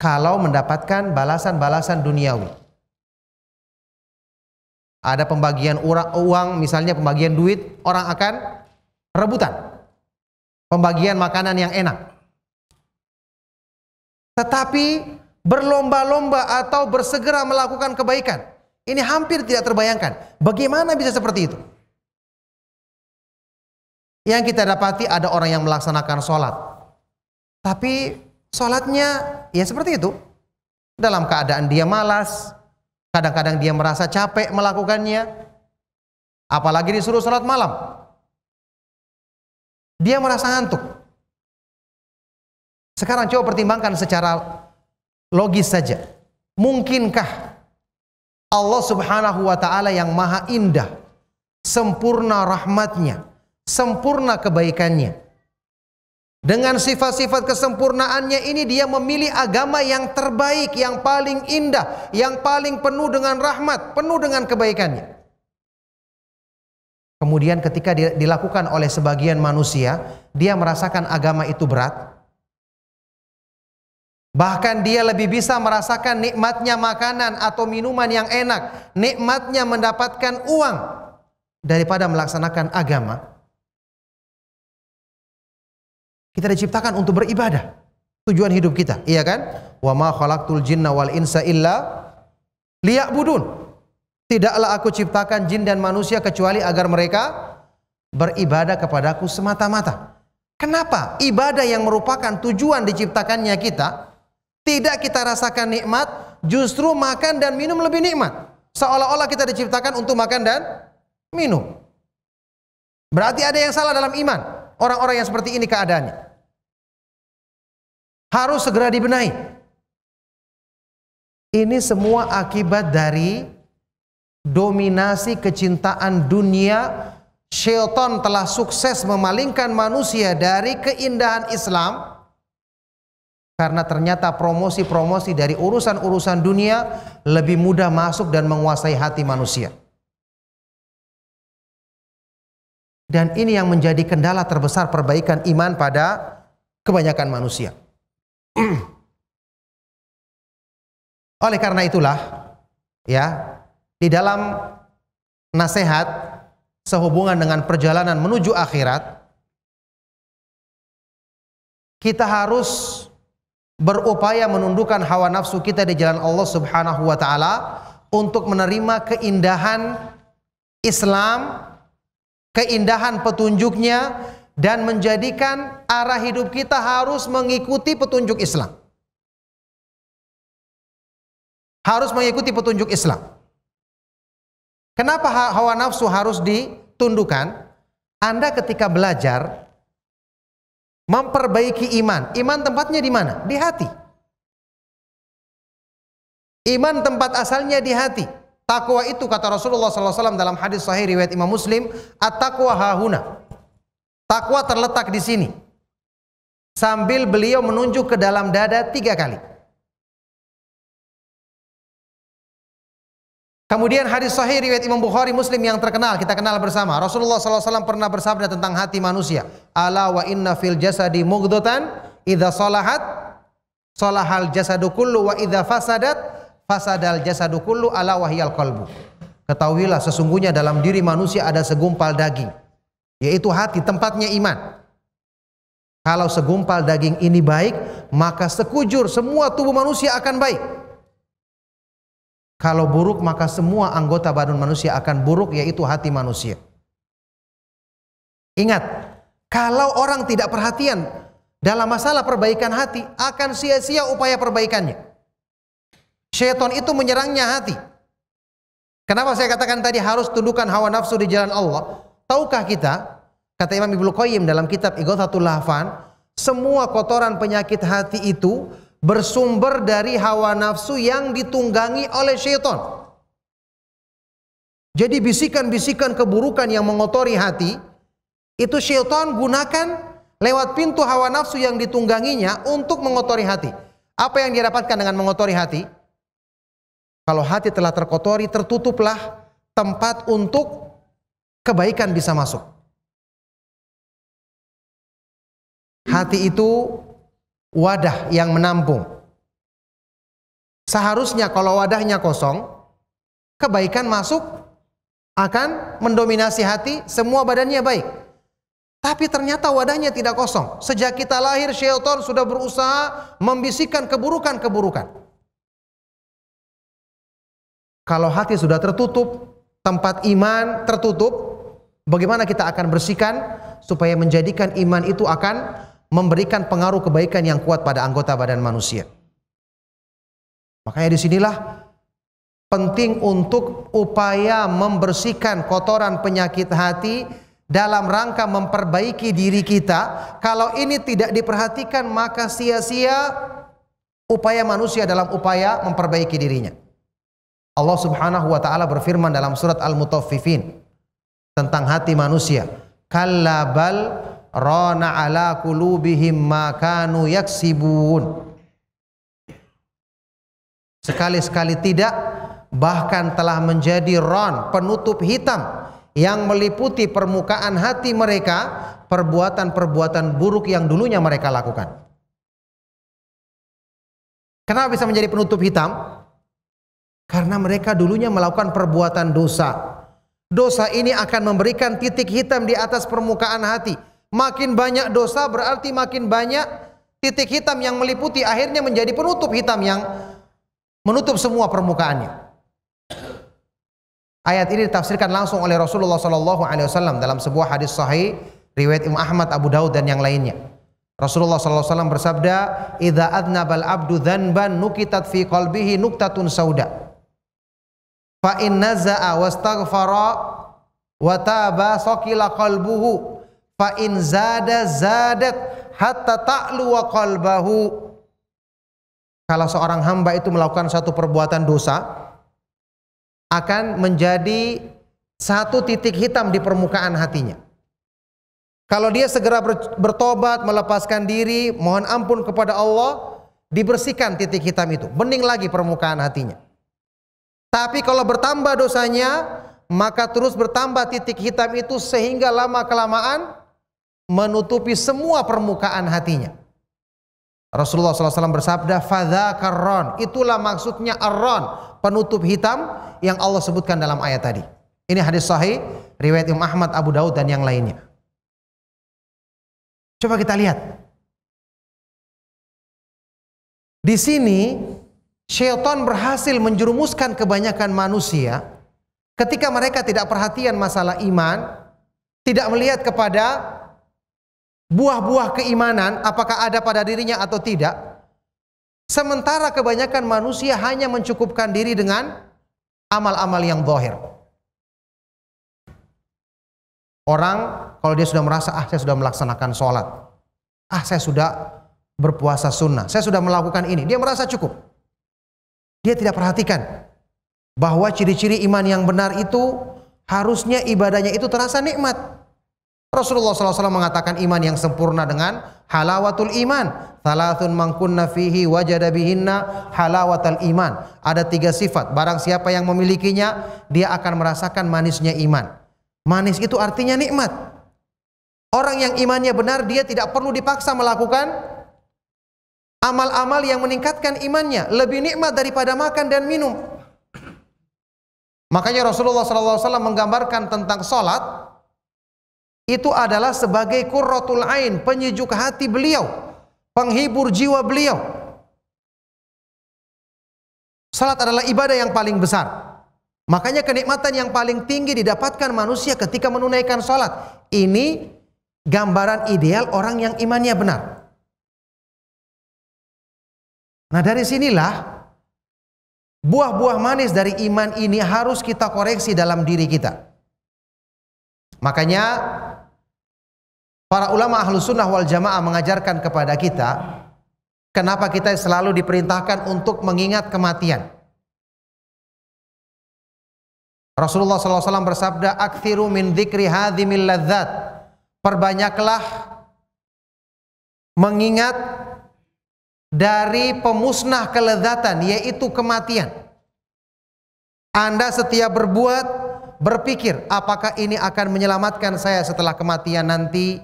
kalau mendapatkan balasan-balasan duniawi. Ada pembagian uang, misalnya pembagian duit, orang akan rebutan. Pembagian makanan yang enak. Tetapi berlomba-lomba atau bersegera melakukan kebaikan. Ini hampir tidak terbayangkan. Bagaimana bisa seperti itu? yang kita dapati ada orang yang melaksanakan sholat. Tapi sholatnya ya seperti itu. Dalam keadaan dia malas, kadang-kadang dia merasa capek melakukannya. Apalagi disuruh sholat malam. Dia merasa ngantuk. Sekarang coba pertimbangkan secara logis saja. Mungkinkah Allah subhanahu wa ta'ala yang maha indah, sempurna rahmatnya, sempurna kebaikannya. Dengan sifat-sifat kesempurnaannya ini dia memilih agama yang terbaik, yang paling indah, yang paling penuh dengan rahmat, penuh dengan kebaikannya. Kemudian ketika dilakukan oleh sebagian manusia, dia merasakan agama itu berat. Bahkan dia lebih bisa merasakan nikmatnya makanan atau minuman yang enak, nikmatnya mendapatkan uang daripada melaksanakan agama. Kita diciptakan untuk beribadah. Tujuan hidup kita, iya kan? Wa ma khalaqtul jinna wal insa illa liya'budun. Tidaklah aku ciptakan jin dan manusia kecuali agar mereka beribadah kepadaku semata-mata. Kenapa ibadah yang merupakan tujuan diciptakannya kita tidak kita rasakan nikmat, justru makan dan minum lebih nikmat. Seolah-olah kita diciptakan untuk makan dan minum. Berarti ada yang salah dalam iman. Orang-orang yang seperti ini keadaannya. Harus segera dibenahi. Ini semua akibat dari dominasi kecintaan dunia. Shelton telah sukses memalingkan manusia dari keindahan Islam. Karena ternyata promosi-promosi dari urusan-urusan dunia lebih mudah masuk dan menguasai hati manusia. Dan ini yang menjadi kendala terbesar perbaikan iman pada kebanyakan manusia. Oleh karena itulah ya, di dalam nasihat sehubungan dengan perjalanan menuju akhirat kita harus berupaya menundukkan hawa nafsu kita di jalan Allah Subhanahu wa taala untuk menerima keindahan Islam, keindahan petunjuknya dan menjadikan arah hidup kita harus mengikuti petunjuk Islam. Harus mengikuti petunjuk Islam. Kenapa hawa nafsu harus ditundukkan? Anda ketika belajar memperbaiki iman. Iman tempatnya di mana? Di hati. Iman tempat asalnya di hati. Takwa itu kata Rasulullah SAW dalam hadis sahih riwayat Imam Muslim, at-taqwa hahuna. Takwa terletak di sini. Sambil beliau menunjuk ke dalam dada tiga kali. Kemudian hadis sahih riwayat Imam Bukhari Muslim yang terkenal kita kenal bersama. Rasulullah SAW pernah bersabda tentang hati manusia. Ala wa inna fil jasadi mugdotan idha salahat salahal jasadu kullu wa idha fasadat fasadal jasadu kullu ala wahyal kolbu Ketahuilah sesungguhnya dalam diri manusia ada segumpal daging yaitu hati tempatnya iman. Kalau segumpal daging ini baik, maka sekujur semua tubuh manusia akan baik. Kalau buruk, maka semua anggota badan manusia akan buruk, yaitu hati manusia. Ingat, kalau orang tidak perhatian dalam masalah perbaikan hati, akan sia-sia upaya perbaikannya. Syaitan itu menyerangnya hati. Kenapa saya katakan tadi harus tundukkan hawa nafsu di jalan Allah? Tahukah kita, kata Imam Ibnu Qayyim dalam kitab Ighathatul Lahfan, semua kotoran penyakit hati itu bersumber dari hawa nafsu yang ditunggangi oleh syaitan. Jadi bisikan-bisikan keburukan yang mengotori hati, itu syaitan gunakan lewat pintu hawa nafsu yang ditungganginya untuk mengotori hati. Apa yang dia dapatkan dengan mengotori hati? Kalau hati telah terkotori, tertutuplah tempat untuk kebaikan bisa masuk. Hati itu wadah yang menampung. Seharusnya kalau wadahnya kosong, kebaikan masuk akan mendominasi hati, semua badannya baik. Tapi ternyata wadahnya tidak kosong. Sejak kita lahir Shelton sudah berusaha membisikkan keburukan-keburukan. Kalau hati sudah tertutup, tempat iman tertutup, Bagaimana kita akan bersihkan supaya menjadikan iman itu akan memberikan pengaruh kebaikan yang kuat pada anggota badan manusia. Makanya disinilah penting untuk upaya membersihkan kotoran penyakit hati dalam rangka memperbaiki diri kita. Kalau ini tidak diperhatikan maka sia-sia upaya manusia dalam upaya memperbaiki dirinya. Allah Subhanahu wa taala berfirman dalam surat Al-Mutaffifin tentang hati manusia. Kallabal rona ala kulubihim makanu yaksibun. Sekali-sekali tidak bahkan telah menjadi ron penutup hitam yang meliputi permukaan hati mereka perbuatan-perbuatan buruk yang dulunya mereka lakukan. Kenapa bisa menjadi penutup hitam? Karena mereka dulunya melakukan perbuatan dosa dosa ini akan memberikan titik hitam di atas permukaan hati. Makin banyak dosa berarti makin banyak titik hitam yang meliputi akhirnya menjadi penutup hitam yang menutup semua permukaannya. Ayat ini ditafsirkan langsung oleh Rasulullah Shallallahu Alaihi Wasallam dalam sebuah hadis sahih riwayat Imam Ahmad, Abu Daud dan yang lainnya. Rasulullah SAW Alaihi Wasallam bersabda, "Idza adnabal abdu dzanban nukitat fi qalbihi nuktatun sauda." fa in naza'a wastaghfara wa taba saqila qalbuhu fa in zada zadat hatta ta'lu wa qalbahu kalau seorang hamba itu melakukan satu perbuatan dosa akan menjadi satu titik hitam di permukaan hatinya. Kalau dia segera bertobat, melepaskan diri, mohon ampun kepada Allah, dibersihkan titik hitam itu, bening lagi permukaan hatinya. Tapi kalau bertambah dosanya, maka terus bertambah titik hitam itu sehingga lama kelamaan menutupi semua permukaan hatinya. Rasulullah SAW bersabda, "Fadha Itulah maksudnya arron, penutup hitam yang Allah sebutkan dalam ayat tadi. Ini hadis sahih, riwayat Imam Ahmad, Abu Daud dan yang lainnya. Coba kita lihat. Di sini Syaitan berhasil menjerumuskan kebanyakan manusia ketika mereka tidak perhatian masalah iman, tidak melihat kepada buah-buah keimanan apakah ada pada dirinya atau tidak. Sementara kebanyakan manusia hanya mencukupkan diri dengan amal-amal yang zahir. Orang kalau dia sudah merasa ah saya sudah melaksanakan sholat, ah saya sudah berpuasa sunnah, saya sudah melakukan ini, dia merasa cukup. Dia tidak perhatikan bahwa ciri-ciri iman yang benar itu harusnya ibadahnya itu terasa nikmat. Rasulullah SAW mengatakan iman yang sempurna dengan halawatul iman. Salatun mangkunna fihi wajadabihinna halawatul iman. Ada tiga sifat. Barang siapa yang memilikinya, dia akan merasakan manisnya iman. Manis itu artinya nikmat. Orang yang imannya benar, dia tidak perlu dipaksa melakukan amal-amal yang meningkatkan imannya lebih nikmat daripada makan dan minum. Makanya Rasulullah SAW menggambarkan tentang sholat itu adalah sebagai kurrotul ain, penyejuk hati beliau, penghibur jiwa beliau. Salat adalah ibadah yang paling besar. Makanya kenikmatan yang paling tinggi didapatkan manusia ketika menunaikan salat. Ini gambaran ideal orang yang imannya benar. Nah dari sinilah buah-buah manis dari iman ini harus kita koreksi dalam diri kita. Makanya para ulama ahlu sunnah wal jamaah mengajarkan kepada kita kenapa kita selalu diperintahkan untuk mengingat kematian. Rasulullah SAW bersabda, "Akthiru min dzikri hadhimil ladzat." Perbanyaklah mengingat dari pemusnah kelezatan yaitu kematian. Anda setiap berbuat berpikir apakah ini akan menyelamatkan saya setelah kematian nanti?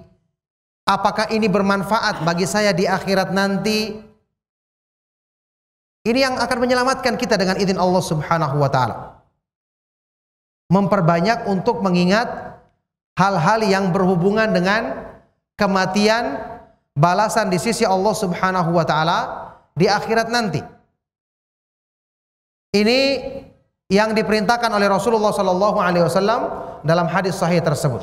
Apakah ini bermanfaat bagi saya di akhirat nanti? Ini yang akan menyelamatkan kita dengan izin Allah Subhanahu wa taala. Memperbanyak untuk mengingat hal-hal yang berhubungan dengan kematian balasan di sisi Allah Subhanahu wa taala di akhirat nanti. Ini yang diperintahkan oleh Rasulullah sallallahu alaihi wasallam dalam hadis sahih tersebut.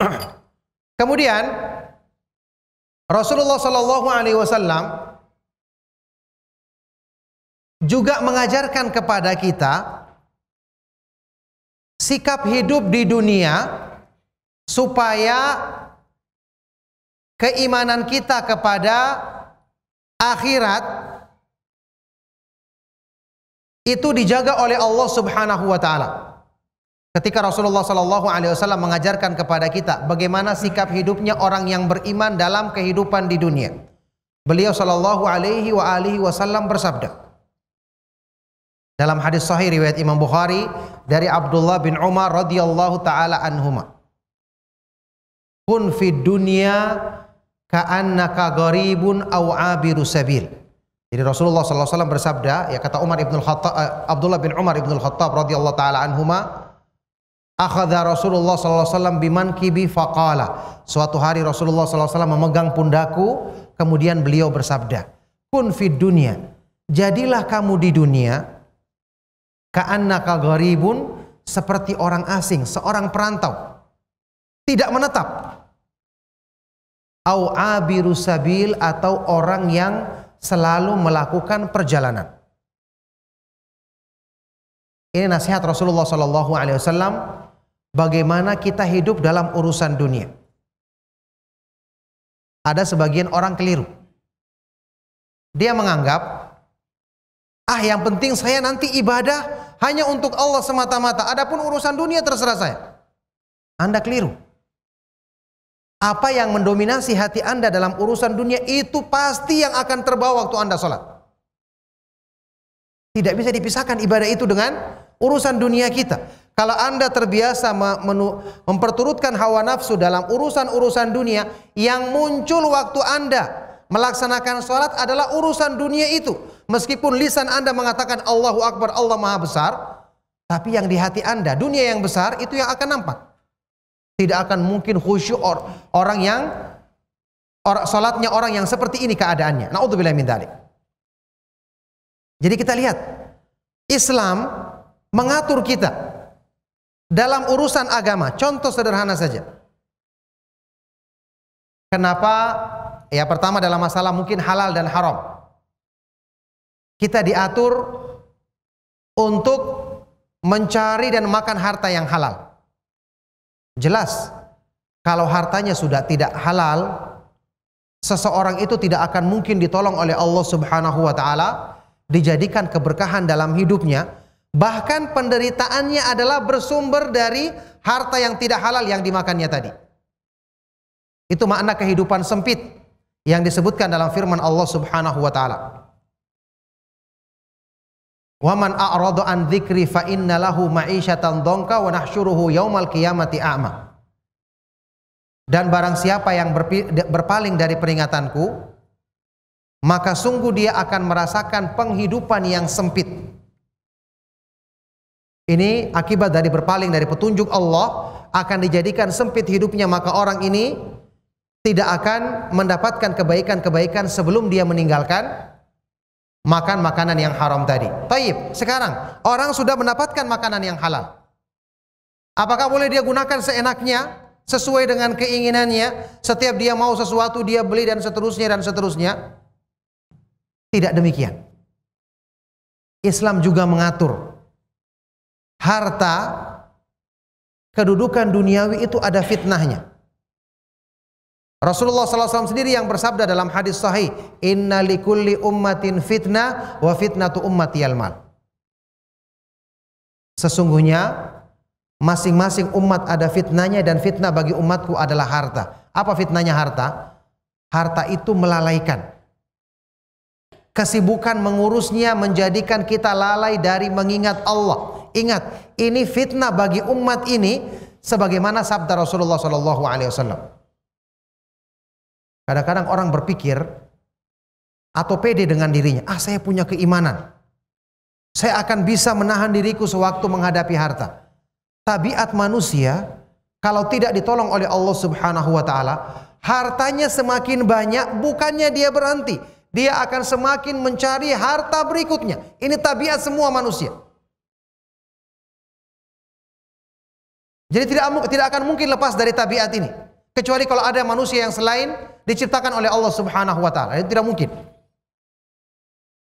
Kemudian Rasulullah Sallallahu Alaihi Wasallam juga mengajarkan kepada kita sikap hidup di dunia supaya keimanan kita kepada akhirat itu dijaga oleh Allah Subhanahu wa taala. Ketika Rasulullah sallallahu Alaihi Wasallam mengajarkan kepada kita bagaimana sikap hidupnya orang yang beriman dalam kehidupan di dunia, beliau sallallahu Alaihi Wasallam bersabda, dalam hadis sahih riwayat Imam Bukhari dari Abdullah bin Umar radhiyallahu taala anhuma. Kun fi dunya ka'annaka gharibun aw abiru sabil. Jadi Rasulullah wasallam bersabda, ya kata Umar bin Khattab, eh, Abdullah bin Umar bin Khattab radhiyallahu taala anhuma, akhadha Rasulullah bi mankibi faqala. Suatu hari Rasulullah wasallam memegang pundaku, kemudian beliau bersabda, kun fi dunya. Jadilah kamu di dunia Ka'anna gharibun seperti orang asing, seorang perantau. Tidak menetap. Au abiru sabil atau orang yang selalu melakukan perjalanan. Ini nasihat Rasulullah Shallallahu Alaihi Wasallam bagaimana kita hidup dalam urusan dunia. Ada sebagian orang keliru. Dia menganggap, ah yang penting saya nanti ibadah hanya untuk Allah semata-mata. Adapun urusan dunia terserah saya. Anda keliru. Apa yang mendominasi hati Anda dalam urusan dunia itu pasti yang akan terbawa waktu Anda sholat. Tidak bisa dipisahkan ibadah itu dengan urusan dunia kita. Kalau Anda terbiasa memperturutkan hawa nafsu dalam urusan-urusan dunia yang muncul waktu Anda Melaksanakan sholat adalah urusan dunia itu. Meskipun lisan Anda mengatakan Allahu Akbar, Allah Maha Besar. Tapi yang di hati Anda, dunia yang besar itu yang akan nampak. Tidak akan mungkin khusyuk or, orang yang or, sholatnya orang yang seperti ini keadaannya. Naudzubillah min dalik. Jadi kita lihat Islam mengatur kita dalam urusan agama. Contoh sederhana saja. Kenapa Ya pertama dalam masalah mungkin halal dan haram. Kita diatur untuk mencari dan makan harta yang halal. Jelas, kalau hartanya sudah tidak halal, seseorang itu tidak akan mungkin ditolong oleh Allah Subhanahu wa taala, dijadikan keberkahan dalam hidupnya, bahkan penderitaannya adalah bersumber dari harta yang tidak halal yang dimakannya tadi. Itu makna kehidupan sempit yang disebutkan dalam firman Allah Subhanahu wa taala. Wa man a'rada an dzikri fa inna lahu ma'isyatan wa nahsyuruhu yaumal qiyamati a'ma. Dan barang siapa yang berpaling dari peringatanku, maka sungguh dia akan merasakan penghidupan yang sempit. Ini akibat dari berpaling dari petunjuk Allah akan dijadikan sempit hidupnya maka orang ini tidak akan mendapatkan kebaikan-kebaikan sebelum dia meninggalkan makan makanan yang haram tadi. Taib. Sekarang orang sudah mendapatkan makanan yang halal. Apakah boleh dia gunakan seenaknya sesuai dengan keinginannya? Setiap dia mau sesuatu dia beli dan seterusnya dan seterusnya. Tidak demikian. Islam juga mengatur harta kedudukan duniawi itu ada fitnahnya. Rasulullah SAW sendiri yang bersabda dalam hadis sahih, "Inna likulli ummatin fitnah wa fitnatu ummati almal. Sesungguhnya masing-masing umat ada fitnahnya dan fitnah bagi umatku adalah harta. Apa fitnahnya harta? Harta itu melalaikan. Kesibukan mengurusnya menjadikan kita lalai dari mengingat Allah. Ingat, ini fitnah bagi umat ini sebagaimana sabda Rasulullah SAW. alaihi wasallam. Kadang-kadang orang berpikir atau pede dengan dirinya, ah saya punya keimanan. Saya akan bisa menahan diriku sewaktu menghadapi harta. Tabiat manusia kalau tidak ditolong oleh Allah Subhanahu wa taala, hartanya semakin banyak bukannya dia berhenti, dia akan semakin mencari harta berikutnya. Ini tabiat semua manusia. Jadi tidak tidak akan mungkin lepas dari tabiat ini. Kecuali kalau ada manusia yang selain diciptakan oleh Allah Subhanahu wa taala. Itu tidak mungkin.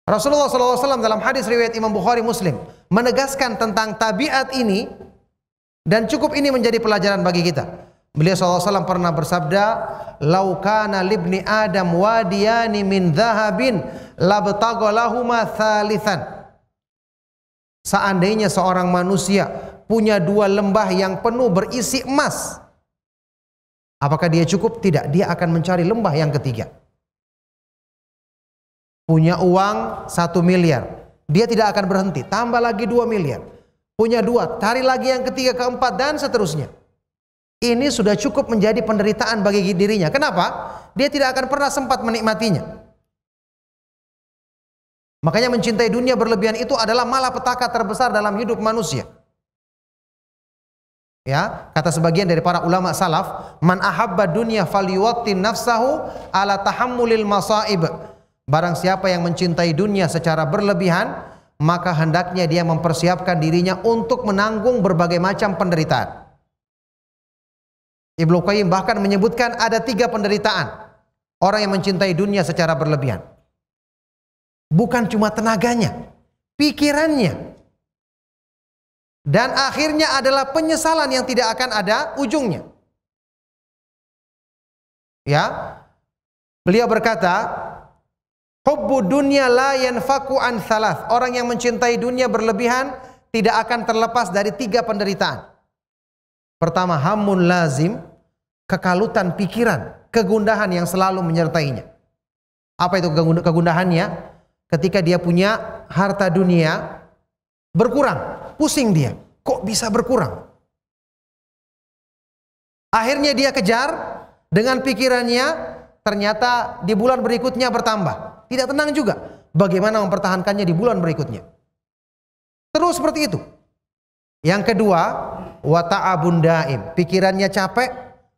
Rasulullah SAW dalam hadis riwayat Imam Bukhari Muslim menegaskan tentang tabiat ini dan cukup ini menjadi pelajaran bagi kita. Beliau SAW pernah bersabda, "Laukana libni Adam wadiyani min dhahabin labtagalahuma thalithan." Seandainya seorang manusia punya dua lembah yang penuh berisi emas, Apakah dia cukup? Tidak. Dia akan mencari lembah yang ketiga. Punya uang satu miliar. Dia tidak akan berhenti. Tambah lagi dua miliar. Punya dua. Cari lagi yang ketiga, keempat, dan seterusnya. Ini sudah cukup menjadi penderitaan bagi dirinya. Kenapa? Dia tidak akan pernah sempat menikmatinya. Makanya mencintai dunia berlebihan itu adalah malapetaka terbesar dalam hidup manusia. Ya, kata sebagian dari para ulama salaf, man ahabba dunya falyuwattin nafsahu ala tahammulil masaib. Barang siapa yang mencintai dunia secara berlebihan, maka hendaknya dia mempersiapkan dirinya untuk menanggung berbagai macam penderitaan. Ibnu Qayyim bahkan menyebutkan ada tiga penderitaan orang yang mencintai dunia secara berlebihan. Bukan cuma tenaganya, pikirannya, dan akhirnya adalah penyesalan yang tidak akan ada ujungnya. Ya. Beliau berkata, Hubbu dunya la yanfaku an Orang yang mencintai dunia berlebihan tidak akan terlepas dari tiga penderitaan. Pertama, hamun lazim, kekalutan pikiran, kegundahan yang selalu menyertainya. Apa itu kegundahannya? Ketika dia punya harta dunia berkurang pusing dia. Kok bisa berkurang? Akhirnya dia kejar dengan pikirannya ternyata di bulan berikutnya bertambah. Tidak tenang juga. Bagaimana mempertahankannya di bulan berikutnya? Terus seperti itu. Yang kedua, wata'abun daim. Pikirannya capek,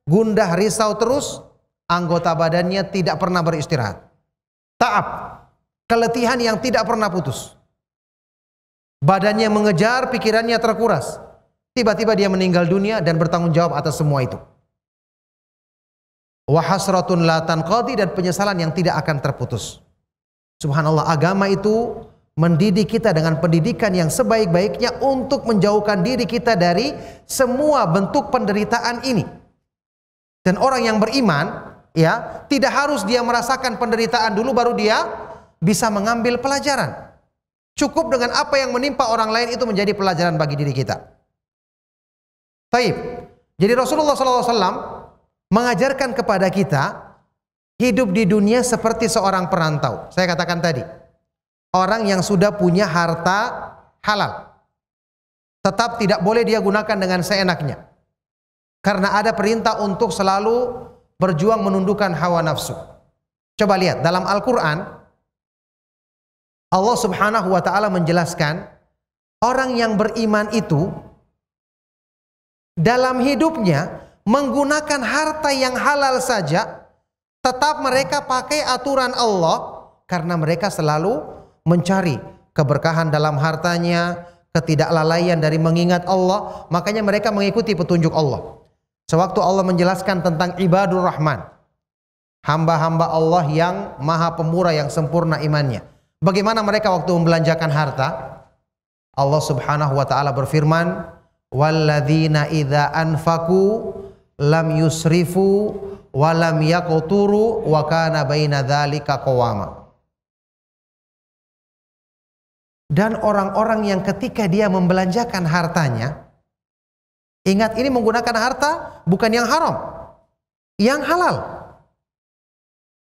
gundah, risau terus, anggota badannya tidak pernah beristirahat. Taab, keletihan yang tidak pernah putus. Badannya mengejar, pikirannya terkuras. Tiba-tiba dia meninggal dunia dan bertanggung jawab atas semua itu. Wahasratun latan qadi dan penyesalan yang tidak akan terputus. Subhanallah agama itu mendidik kita dengan pendidikan yang sebaik-baiknya untuk menjauhkan diri kita dari semua bentuk penderitaan ini. Dan orang yang beriman ya tidak harus dia merasakan penderitaan dulu baru dia bisa mengambil pelajaran. Cukup dengan apa yang menimpa orang lain itu menjadi pelajaran bagi diri kita. Taib. Jadi Rasulullah SAW mengajarkan kepada kita hidup di dunia seperti seorang perantau. Saya katakan tadi, orang yang sudah punya harta halal, tetap tidak boleh dia gunakan dengan seenaknya. Karena ada perintah untuk selalu berjuang menundukkan hawa nafsu. Coba lihat dalam Al-Quran Allah Subhanahu wa taala menjelaskan orang yang beriman itu dalam hidupnya menggunakan harta yang halal saja tetap mereka pakai aturan Allah karena mereka selalu mencari keberkahan dalam hartanya, ketidaklalaian dari mengingat Allah, makanya mereka mengikuti petunjuk Allah. Sewaktu Allah menjelaskan tentang ibadur rahman, hamba-hamba Allah yang maha pemurah yang sempurna imannya. Bagaimana mereka waktu membelanjakan harta? Allah Subhanahu wa taala berfirman, "Walladzina idza anfaku lam yusrifu wa lam yaqturu wa kana baina dzalika qawama." Dan orang-orang yang ketika dia membelanjakan hartanya, ingat ini menggunakan harta bukan yang haram, yang halal.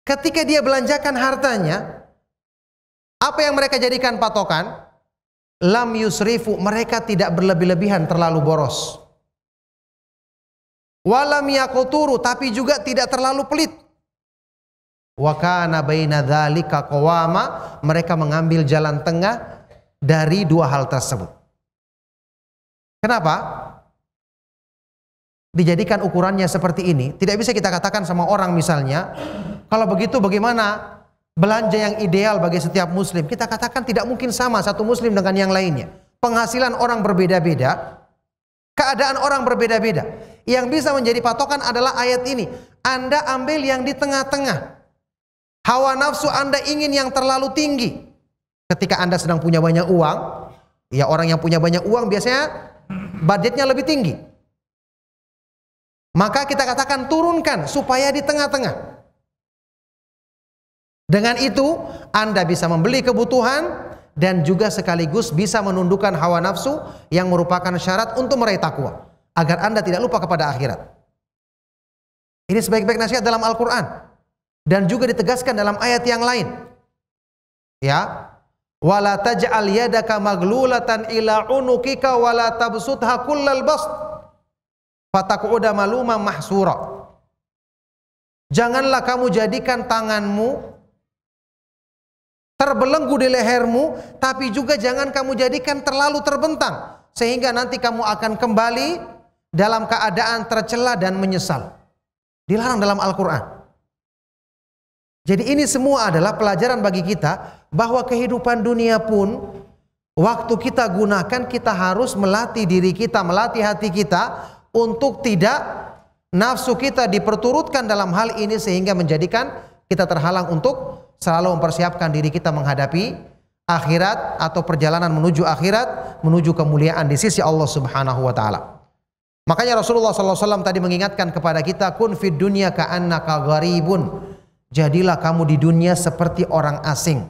Ketika dia belanjakan hartanya, apa yang mereka jadikan patokan? Lam yusrifu, mereka tidak berlebih-lebihan terlalu boros. Walam yakuturu, tapi juga tidak terlalu pelit. Wakana baina dhalika kawama, mereka mengambil jalan tengah dari dua hal tersebut. Kenapa? Dijadikan ukurannya seperti ini, tidak bisa kita katakan sama orang misalnya, kalau begitu bagaimana belanja yang ideal bagi setiap muslim. Kita katakan tidak mungkin sama satu muslim dengan yang lainnya. Penghasilan orang berbeda-beda, keadaan orang berbeda-beda. Yang bisa menjadi patokan adalah ayat ini. Anda ambil yang di tengah-tengah. Hawa nafsu Anda ingin yang terlalu tinggi. Ketika Anda sedang punya banyak uang, ya orang yang punya banyak uang biasanya budgetnya lebih tinggi. Maka kita katakan turunkan supaya di tengah-tengah. Dengan itu, Anda bisa membeli kebutuhan dan juga sekaligus bisa menundukkan hawa nafsu yang merupakan syarat untuk meraih takwa agar Anda tidak lupa kepada akhirat. Ini sebaik-baik nasihat dalam Al-Qur'an dan juga ditegaskan dalam ayat yang lain. Ya. Wala taj'al yadaka maglulatan ila unukika wala tabsutha kullal bast fataku'uda maluma mahsura. Janganlah kamu jadikan tanganmu terbelenggu di lehermu, tapi juga jangan kamu jadikan terlalu terbentang sehingga nanti kamu akan kembali dalam keadaan tercela dan menyesal. Dilarang dalam Al-Qur'an. Jadi ini semua adalah pelajaran bagi kita bahwa kehidupan dunia pun waktu kita gunakan kita harus melatih diri kita, melatih hati kita untuk tidak nafsu kita diperturutkan dalam hal ini sehingga menjadikan kita terhalang untuk selalu mempersiapkan diri kita menghadapi akhirat atau perjalanan menuju akhirat menuju kemuliaan di sisi Allah Subhanahu wa taala. Makanya Rasulullah SAW tadi mengingatkan kepada kita kun fid dunya annaka gharibun. Jadilah kamu di dunia seperti orang asing.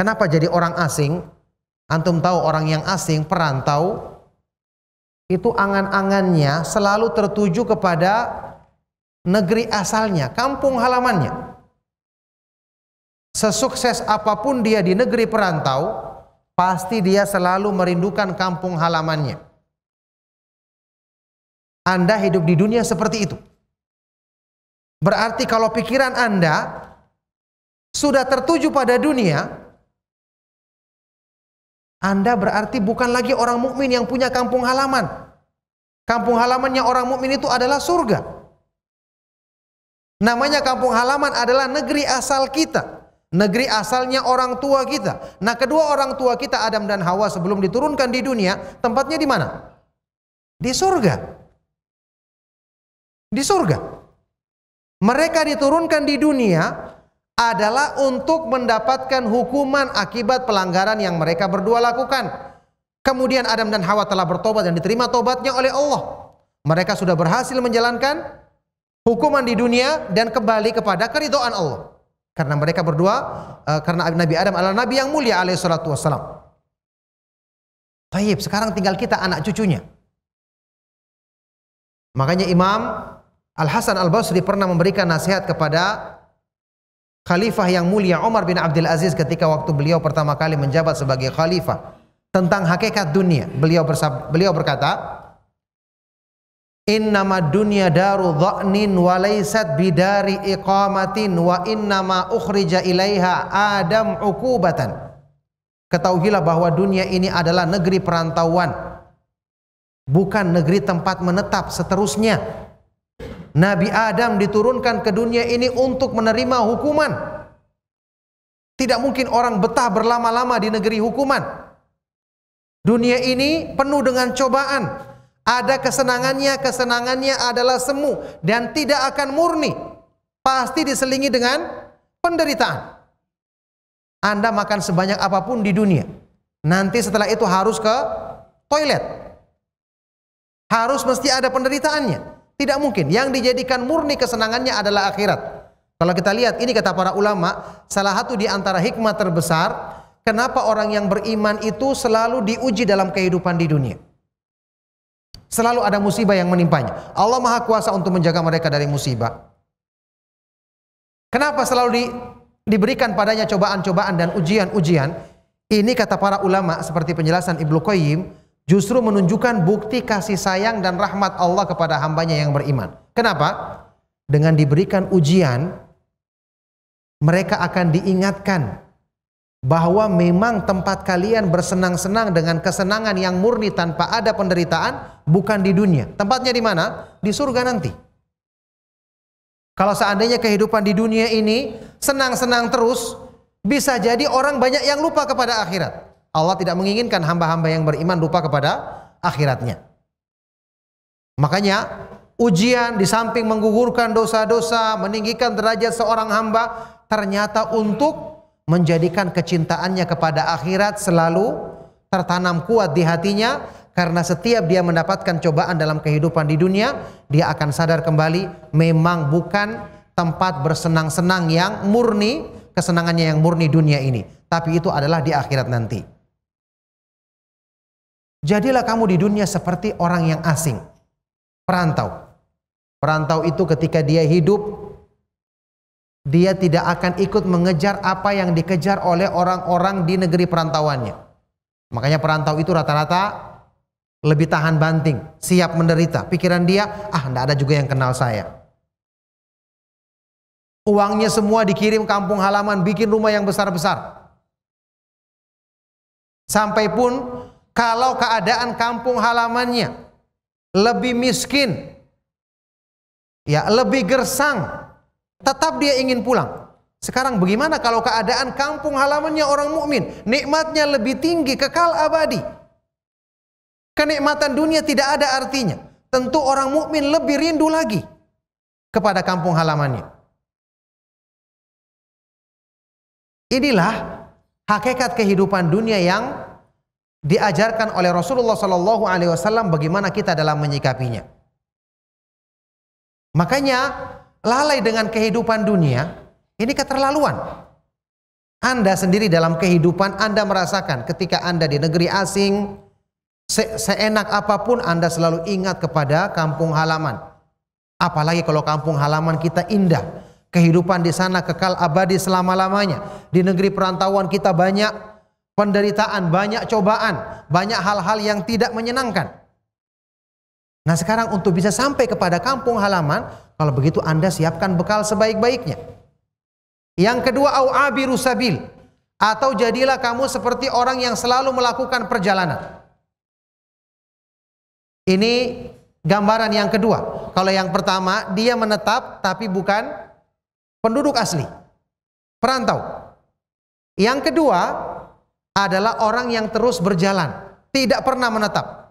Kenapa jadi orang asing? Antum tahu orang yang asing, perantau itu angan-angannya selalu tertuju kepada negeri asalnya, kampung halamannya. Sesukses apapun dia di negeri perantau, pasti dia selalu merindukan kampung halamannya. Anda hidup di dunia seperti itu. Berarti kalau pikiran Anda sudah tertuju pada dunia, Anda berarti bukan lagi orang mukmin yang punya kampung halaman. Kampung halamannya orang mukmin itu adalah surga. Namanya kampung halaman adalah negeri asal kita. Negeri asalnya orang tua kita. Nah, kedua orang tua kita Adam dan Hawa sebelum diturunkan di dunia, tempatnya di mana? Di surga. Di surga. Mereka diturunkan di dunia adalah untuk mendapatkan hukuman akibat pelanggaran yang mereka berdua lakukan. Kemudian Adam dan Hawa telah bertobat dan diterima tobatnya oleh Allah. Mereka sudah berhasil menjalankan hukuman di dunia dan kembali kepada keridhaan Allah. Karena mereka berdua eh, karena Nabi Adam adalah nabi yang mulia alaihissalam. salatu wassalam. Baik, sekarang tinggal kita anak cucunya. Makanya Imam Al Hasan Al Basri pernah memberikan nasihat kepada Khalifah yang mulia Umar bin Abdul Aziz ketika waktu beliau pertama kali menjabat sebagai khalifah tentang hakikat dunia. Beliau beliau berkata, Innama dunya daru dha'nin wa laysat bidari iqamatin wa innama ukhrija ilaiha adam ukubatan. Ketahuilah bahwa dunia ini adalah negeri perantauan. Bukan negeri tempat menetap seterusnya. Nabi Adam diturunkan ke dunia ini untuk menerima hukuman. Tidak mungkin orang betah berlama-lama di negeri hukuman. Dunia ini penuh dengan cobaan ada kesenangannya, kesenangannya adalah semu dan tidak akan murni. Pasti diselingi dengan penderitaan. Anda makan sebanyak apapun di dunia. Nanti setelah itu harus ke toilet. Harus mesti ada penderitaannya. Tidak mungkin. Yang dijadikan murni kesenangannya adalah akhirat. Kalau kita lihat, ini kata para ulama, salah satu di antara hikmah terbesar kenapa orang yang beriman itu selalu diuji dalam kehidupan di dunia. Selalu ada musibah yang menimpanya. Allah Maha Kuasa untuk menjaga mereka dari musibah. Kenapa selalu di, diberikan padanya cobaan-cobaan dan ujian-ujian? Ini kata para ulama seperti penjelasan Ibnu Qayyim justru menunjukkan bukti kasih sayang dan rahmat Allah kepada hambanya yang beriman. Kenapa? Dengan diberikan ujian mereka akan diingatkan bahwa memang tempat kalian bersenang-senang dengan kesenangan yang murni tanpa ada penderitaan bukan di dunia. Tempatnya di mana? Di surga nanti. Kalau seandainya kehidupan di dunia ini senang-senang terus, bisa jadi orang banyak yang lupa kepada akhirat. Allah tidak menginginkan hamba-hamba yang beriman lupa kepada akhiratnya. Makanya ujian di samping menggugurkan dosa-dosa, meninggikan derajat seorang hamba ternyata untuk menjadikan kecintaannya kepada akhirat selalu tertanam kuat di hatinya karena setiap dia mendapatkan cobaan dalam kehidupan di dunia dia akan sadar kembali memang bukan tempat bersenang-senang yang murni kesenangannya yang murni dunia ini tapi itu adalah di akhirat nanti jadilah kamu di dunia seperti orang yang asing perantau perantau itu ketika dia hidup dia tidak akan ikut mengejar apa yang dikejar oleh orang-orang di negeri perantauannya. Makanya perantau itu rata-rata lebih tahan banting, siap menderita. Pikiran dia, ah tidak ada juga yang kenal saya. Uangnya semua dikirim kampung halaman, bikin rumah yang besar-besar. Sampai pun kalau keadaan kampung halamannya lebih miskin, ya lebih gersang, Tetap dia ingin pulang. Sekarang bagaimana kalau keadaan kampung halamannya orang mukmin, nikmatnya lebih tinggi, kekal abadi. Kenikmatan dunia tidak ada artinya. Tentu orang mukmin lebih rindu lagi kepada kampung halamannya. Inilah hakikat kehidupan dunia yang diajarkan oleh Rasulullah Shallallahu Alaihi Wasallam bagaimana kita dalam menyikapinya. Makanya lalai dengan kehidupan dunia, ini keterlaluan. Anda sendiri dalam kehidupan Anda merasakan ketika Anda di negeri asing, se seenak apapun Anda selalu ingat kepada kampung halaman. Apalagi kalau kampung halaman kita indah. Kehidupan di sana kekal abadi selama-lamanya. Di negeri perantauan kita banyak penderitaan, banyak cobaan, banyak hal-hal yang tidak menyenangkan. Nah sekarang untuk bisa sampai kepada kampung halaman, kalau begitu Anda siapkan bekal sebaik-baiknya. Yang kedua, au abiru sabil atau jadilah kamu seperti orang yang selalu melakukan perjalanan. Ini gambaran yang kedua. Kalau yang pertama, dia menetap tapi bukan penduduk asli. Perantau. Yang kedua adalah orang yang terus berjalan, tidak pernah menetap.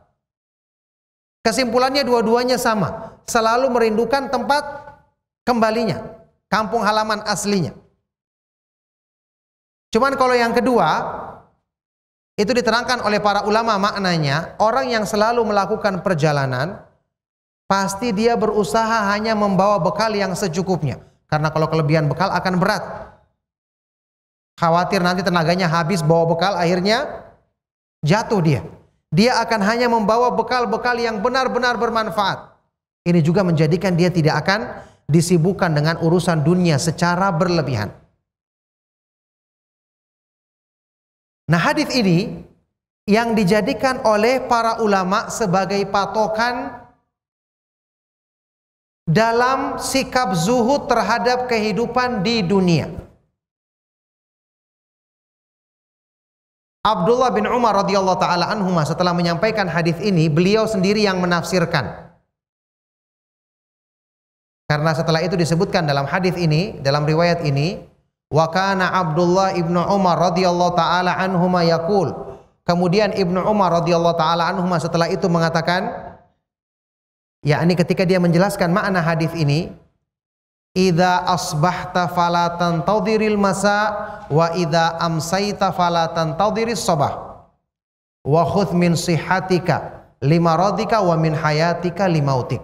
Kesimpulannya dua-duanya sama, selalu merindukan tempat kembalinya, kampung halaman aslinya. Cuman kalau yang kedua, itu diterangkan oleh para ulama maknanya, orang yang selalu melakukan perjalanan, pasti dia berusaha hanya membawa bekal yang secukupnya. Karena kalau kelebihan bekal akan berat. Khawatir nanti tenaganya habis bawa bekal, akhirnya jatuh dia dia akan hanya membawa bekal-bekal yang benar-benar bermanfaat. Ini juga menjadikan dia tidak akan disibukkan dengan urusan dunia secara berlebihan. Nah, hadis ini yang dijadikan oleh para ulama sebagai patokan dalam sikap zuhud terhadap kehidupan di dunia. Abdullah bin Umar radhiyallahu taala anhuma setelah menyampaikan hadis ini, beliau sendiri yang menafsirkan. Karena setelah itu disebutkan dalam hadis ini, dalam riwayat ini, wa Abdullah ibnu Umar radhiyallahu taala anhuma yaqul. Kemudian Ibnu Umar radhiyallahu taala anhuma setelah itu mengatakan, yakni ketika dia menjelaskan makna hadis ini, Idza asbahta fala tantadhiril masa wa idza amsayta fala tantadhiris sabah. Wa khudh min sihatika lima radika wa min hayatika utik.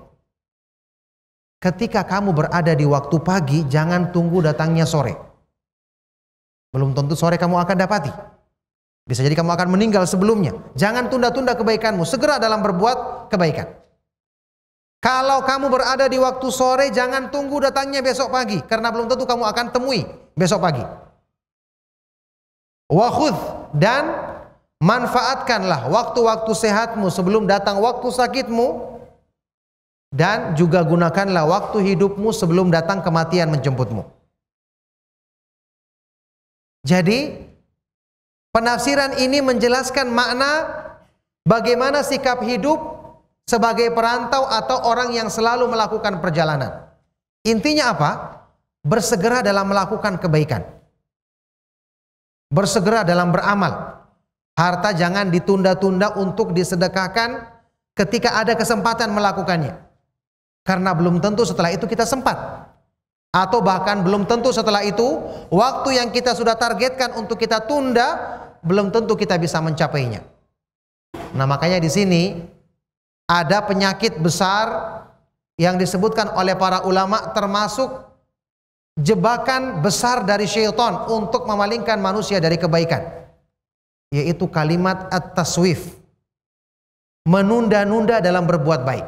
Ketika kamu berada di waktu pagi, jangan tunggu datangnya sore. Belum tentu sore kamu akan dapati. Bisa jadi kamu akan meninggal sebelumnya. Jangan tunda-tunda kebaikanmu. Segera dalam berbuat kebaikan. Kalau kamu berada di waktu sore, jangan tunggu datangnya besok pagi, karena belum tentu kamu akan temui besok pagi. Wakhudh dan manfaatkanlah waktu-waktu sehatmu sebelum datang waktu sakitmu dan juga gunakanlah waktu hidupmu sebelum datang kematian menjemputmu. Jadi penafsiran ini menjelaskan makna bagaimana sikap hidup sebagai perantau atau orang yang selalu melakukan perjalanan. Intinya apa? Bersegera dalam melakukan kebaikan. Bersegera dalam beramal. Harta jangan ditunda-tunda untuk disedekahkan ketika ada kesempatan melakukannya. Karena belum tentu setelah itu kita sempat. Atau bahkan belum tentu setelah itu waktu yang kita sudah targetkan untuk kita tunda belum tentu kita bisa mencapainya. Nah, makanya di sini ada penyakit besar yang disebutkan oleh para ulama termasuk jebakan besar dari syaitan untuk memalingkan manusia dari kebaikan yaitu kalimat at-taswif menunda-nunda dalam berbuat baik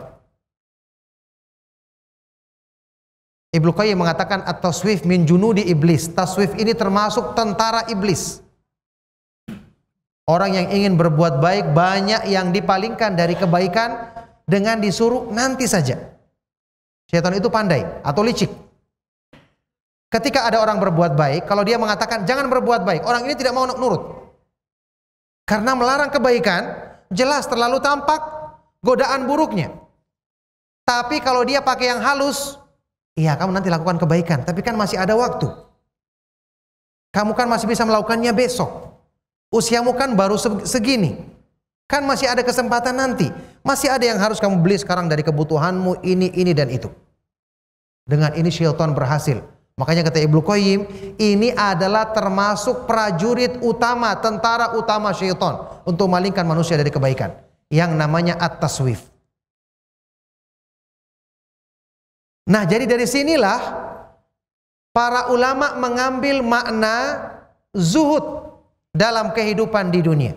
Ibnu Qayyim mengatakan at-taswif min junudi iblis taswif ini termasuk tentara iblis Orang yang ingin berbuat baik banyak yang dipalingkan dari kebaikan dengan disuruh nanti saja. Setan itu pandai atau licik. Ketika ada orang berbuat baik, kalau dia mengatakan jangan berbuat baik, orang ini tidak mau nurut. Karena melarang kebaikan jelas terlalu tampak godaan buruknya. Tapi kalau dia pakai yang halus, iya kamu nanti lakukan kebaikan, tapi kan masih ada waktu. Kamu kan masih bisa melakukannya besok. Usiamu kan baru segini. Kan masih ada kesempatan nanti. Masih ada yang harus kamu beli sekarang dari kebutuhanmu ini, ini, dan itu. Dengan ini Shilton berhasil. Makanya kata Ibnu Qayyim, ini adalah termasuk prajurit utama, tentara utama Shilton. untuk malingkan manusia dari kebaikan. Yang namanya at-taswif. Nah jadi dari sinilah para ulama mengambil makna zuhud dalam kehidupan di dunia.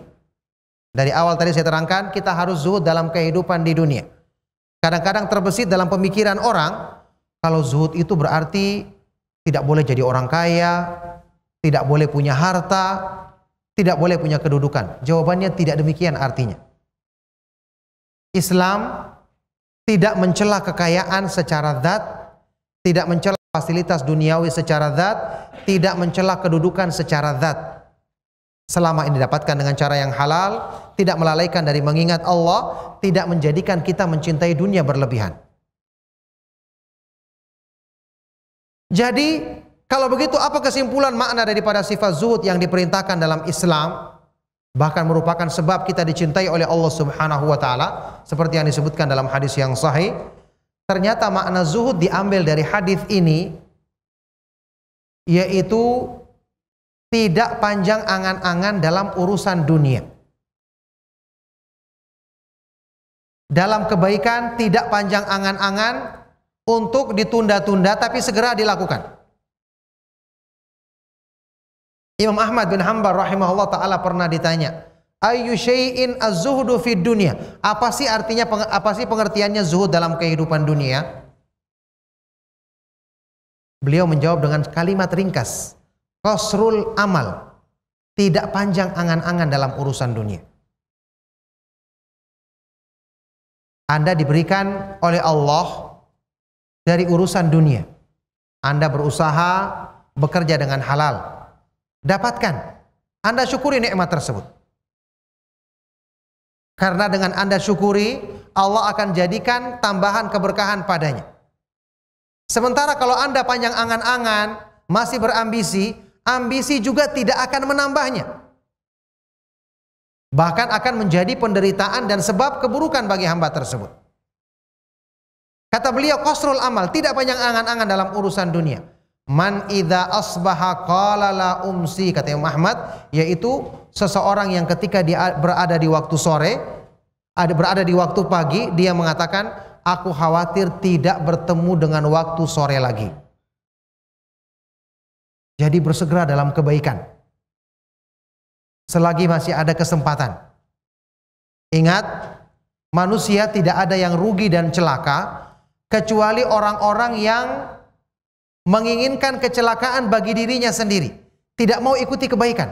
Dari awal tadi saya terangkan, kita harus zuhud dalam kehidupan di dunia. Kadang-kadang terbesit dalam pemikiran orang, kalau zuhud itu berarti tidak boleh jadi orang kaya, tidak boleh punya harta, tidak boleh punya kedudukan. Jawabannya tidak demikian artinya. Islam tidak mencela kekayaan secara zat, tidak mencela fasilitas duniawi secara zat, tidak mencela kedudukan secara zat. Selama ini dapatkan dengan cara yang halal, tidak melalaikan dari mengingat Allah, tidak menjadikan kita mencintai dunia berlebihan. Jadi, kalau begitu apa kesimpulan makna daripada sifat zuhud yang diperintahkan dalam Islam? Bahkan merupakan sebab kita dicintai oleh Allah Subhanahu wa taala seperti yang disebutkan dalam hadis yang sahih. Ternyata makna zuhud diambil dari hadis ini yaitu tidak panjang angan-angan dalam urusan dunia. Dalam kebaikan tidak panjang angan-angan untuk ditunda-tunda tapi segera dilakukan. Imam Ahmad bin Hanbal rahimahullah taala pernah ditanya, "Ayyu syai'in az-zuhdu fid dunya?" Apa sih artinya apa sih pengertiannya zuhud dalam kehidupan dunia? Beliau menjawab dengan kalimat ringkas, Kosrul amal. Tidak panjang angan-angan dalam urusan dunia. Anda diberikan oleh Allah dari urusan dunia. Anda berusaha bekerja dengan halal. Dapatkan. Anda syukuri nikmat tersebut. Karena dengan Anda syukuri, Allah akan jadikan tambahan keberkahan padanya. Sementara kalau Anda panjang angan-angan, masih berambisi, ambisi juga tidak akan menambahnya. Bahkan akan menjadi penderitaan dan sebab keburukan bagi hamba tersebut. Kata beliau kosrul amal, tidak banyak angan-angan dalam urusan dunia. Man idha asbaha qala umsi kata Imam Ahmad yaitu seseorang yang ketika dia berada di waktu sore ada berada di waktu pagi dia mengatakan aku khawatir tidak bertemu dengan waktu sore lagi. Jadi bersegera dalam kebaikan. Selagi masih ada kesempatan. Ingat, manusia tidak ada yang rugi dan celaka kecuali orang-orang yang menginginkan kecelakaan bagi dirinya sendiri, tidak mau ikuti kebaikan.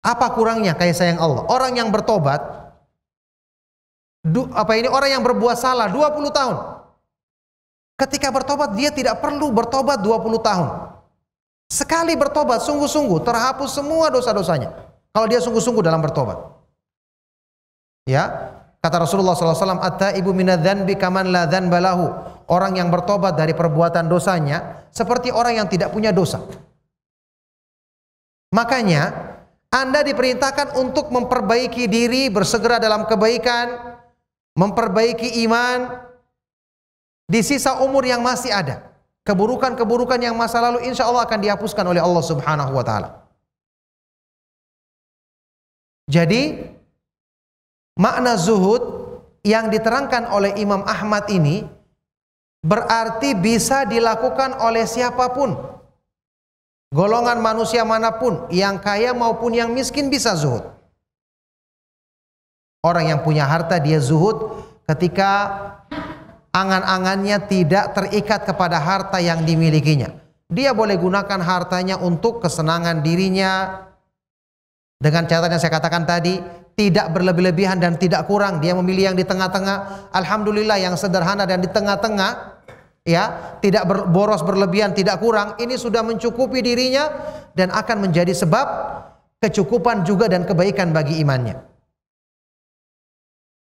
Apa kurangnya kayak sayang Allah? Orang yang bertobat du, apa ini orang yang berbuat salah 20 tahun Ketika bertobat dia tidak perlu bertobat 20 tahun. Sekali bertobat sungguh-sungguh terhapus semua dosa-dosanya. Kalau dia sungguh-sungguh dalam bertobat. Ya, kata Rasulullah SAW, Atta ibu minadzanbi kaman la balahu. Orang yang bertobat dari perbuatan dosanya seperti orang yang tidak punya dosa. Makanya anda diperintahkan untuk memperbaiki diri, bersegera dalam kebaikan, memperbaiki iman, di sisa umur yang masih ada, keburukan-keburukan yang masa lalu insya Allah akan dihapuskan oleh Allah Subhanahu wa Ta'ala. Jadi, makna zuhud yang diterangkan oleh Imam Ahmad ini berarti bisa dilakukan oleh siapapun. Golongan manusia manapun, yang kaya maupun yang miskin bisa zuhud. Orang yang punya harta dia zuhud ketika angan-angannya tidak terikat kepada harta yang dimilikinya. Dia boleh gunakan hartanya untuk kesenangan dirinya dengan catatan yang saya katakan tadi, tidak berlebih-lebihan dan tidak kurang. Dia memilih yang di tengah-tengah. Alhamdulillah yang sederhana dan di tengah-tengah ya, tidak boros berlebihan, tidak kurang. Ini sudah mencukupi dirinya dan akan menjadi sebab kecukupan juga dan kebaikan bagi imannya.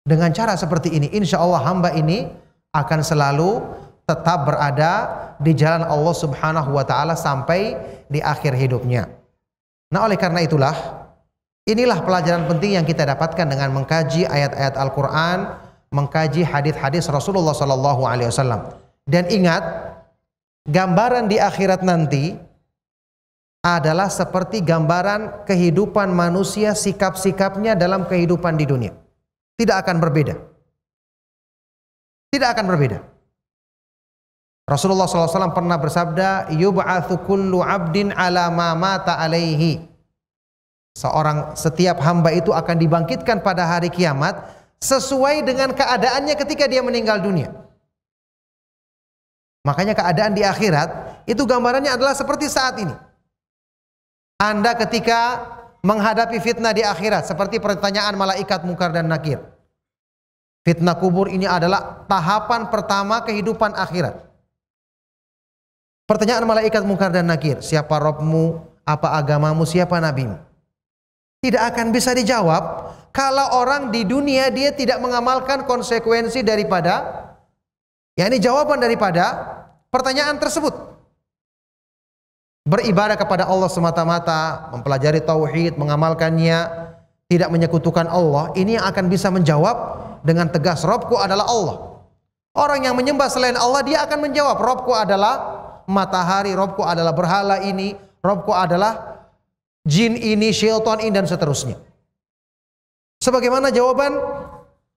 Dengan cara seperti ini, insya Allah hamba ini akan selalu tetap berada di jalan Allah Subhanahu wa taala sampai di akhir hidupnya. Nah, oleh karena itulah inilah pelajaran penting yang kita dapatkan dengan mengkaji ayat-ayat Al-Qur'an, mengkaji hadis-hadis Rasulullah sallallahu alaihi wasallam. Dan ingat, gambaran di akhirat nanti adalah seperti gambaran kehidupan manusia sikap-sikapnya dalam kehidupan di dunia. Tidak akan berbeda. Tidak akan berbeda. Rasulullah SAW pernah bersabda, "Yub'atsu kullu 'abdin 'ala ma mata Seorang setiap hamba itu akan dibangkitkan pada hari kiamat sesuai dengan keadaannya ketika dia meninggal dunia. Makanya keadaan di akhirat itu gambarannya adalah seperti saat ini. Anda ketika menghadapi fitnah di akhirat seperti pertanyaan malaikat mungkar dan nakir. Fitnah kubur ini adalah tahapan pertama kehidupan akhirat. Pertanyaan malaikat mungkar dan nakir, siapa robmu, apa agamamu, siapa nabimu? Tidak akan bisa dijawab kalau orang di dunia dia tidak mengamalkan konsekuensi daripada ya ini jawaban daripada pertanyaan tersebut. Beribadah kepada Allah semata-mata, mempelajari tauhid, mengamalkannya, tidak menyekutukan Allah, ini yang akan bisa menjawab dengan tegas, Robku adalah Allah. Orang yang menyembah selain Allah, dia akan menjawab, Robku adalah matahari, Robku adalah berhala ini, Robku adalah jin ini, syaitan ini, dan seterusnya. Sebagaimana jawaban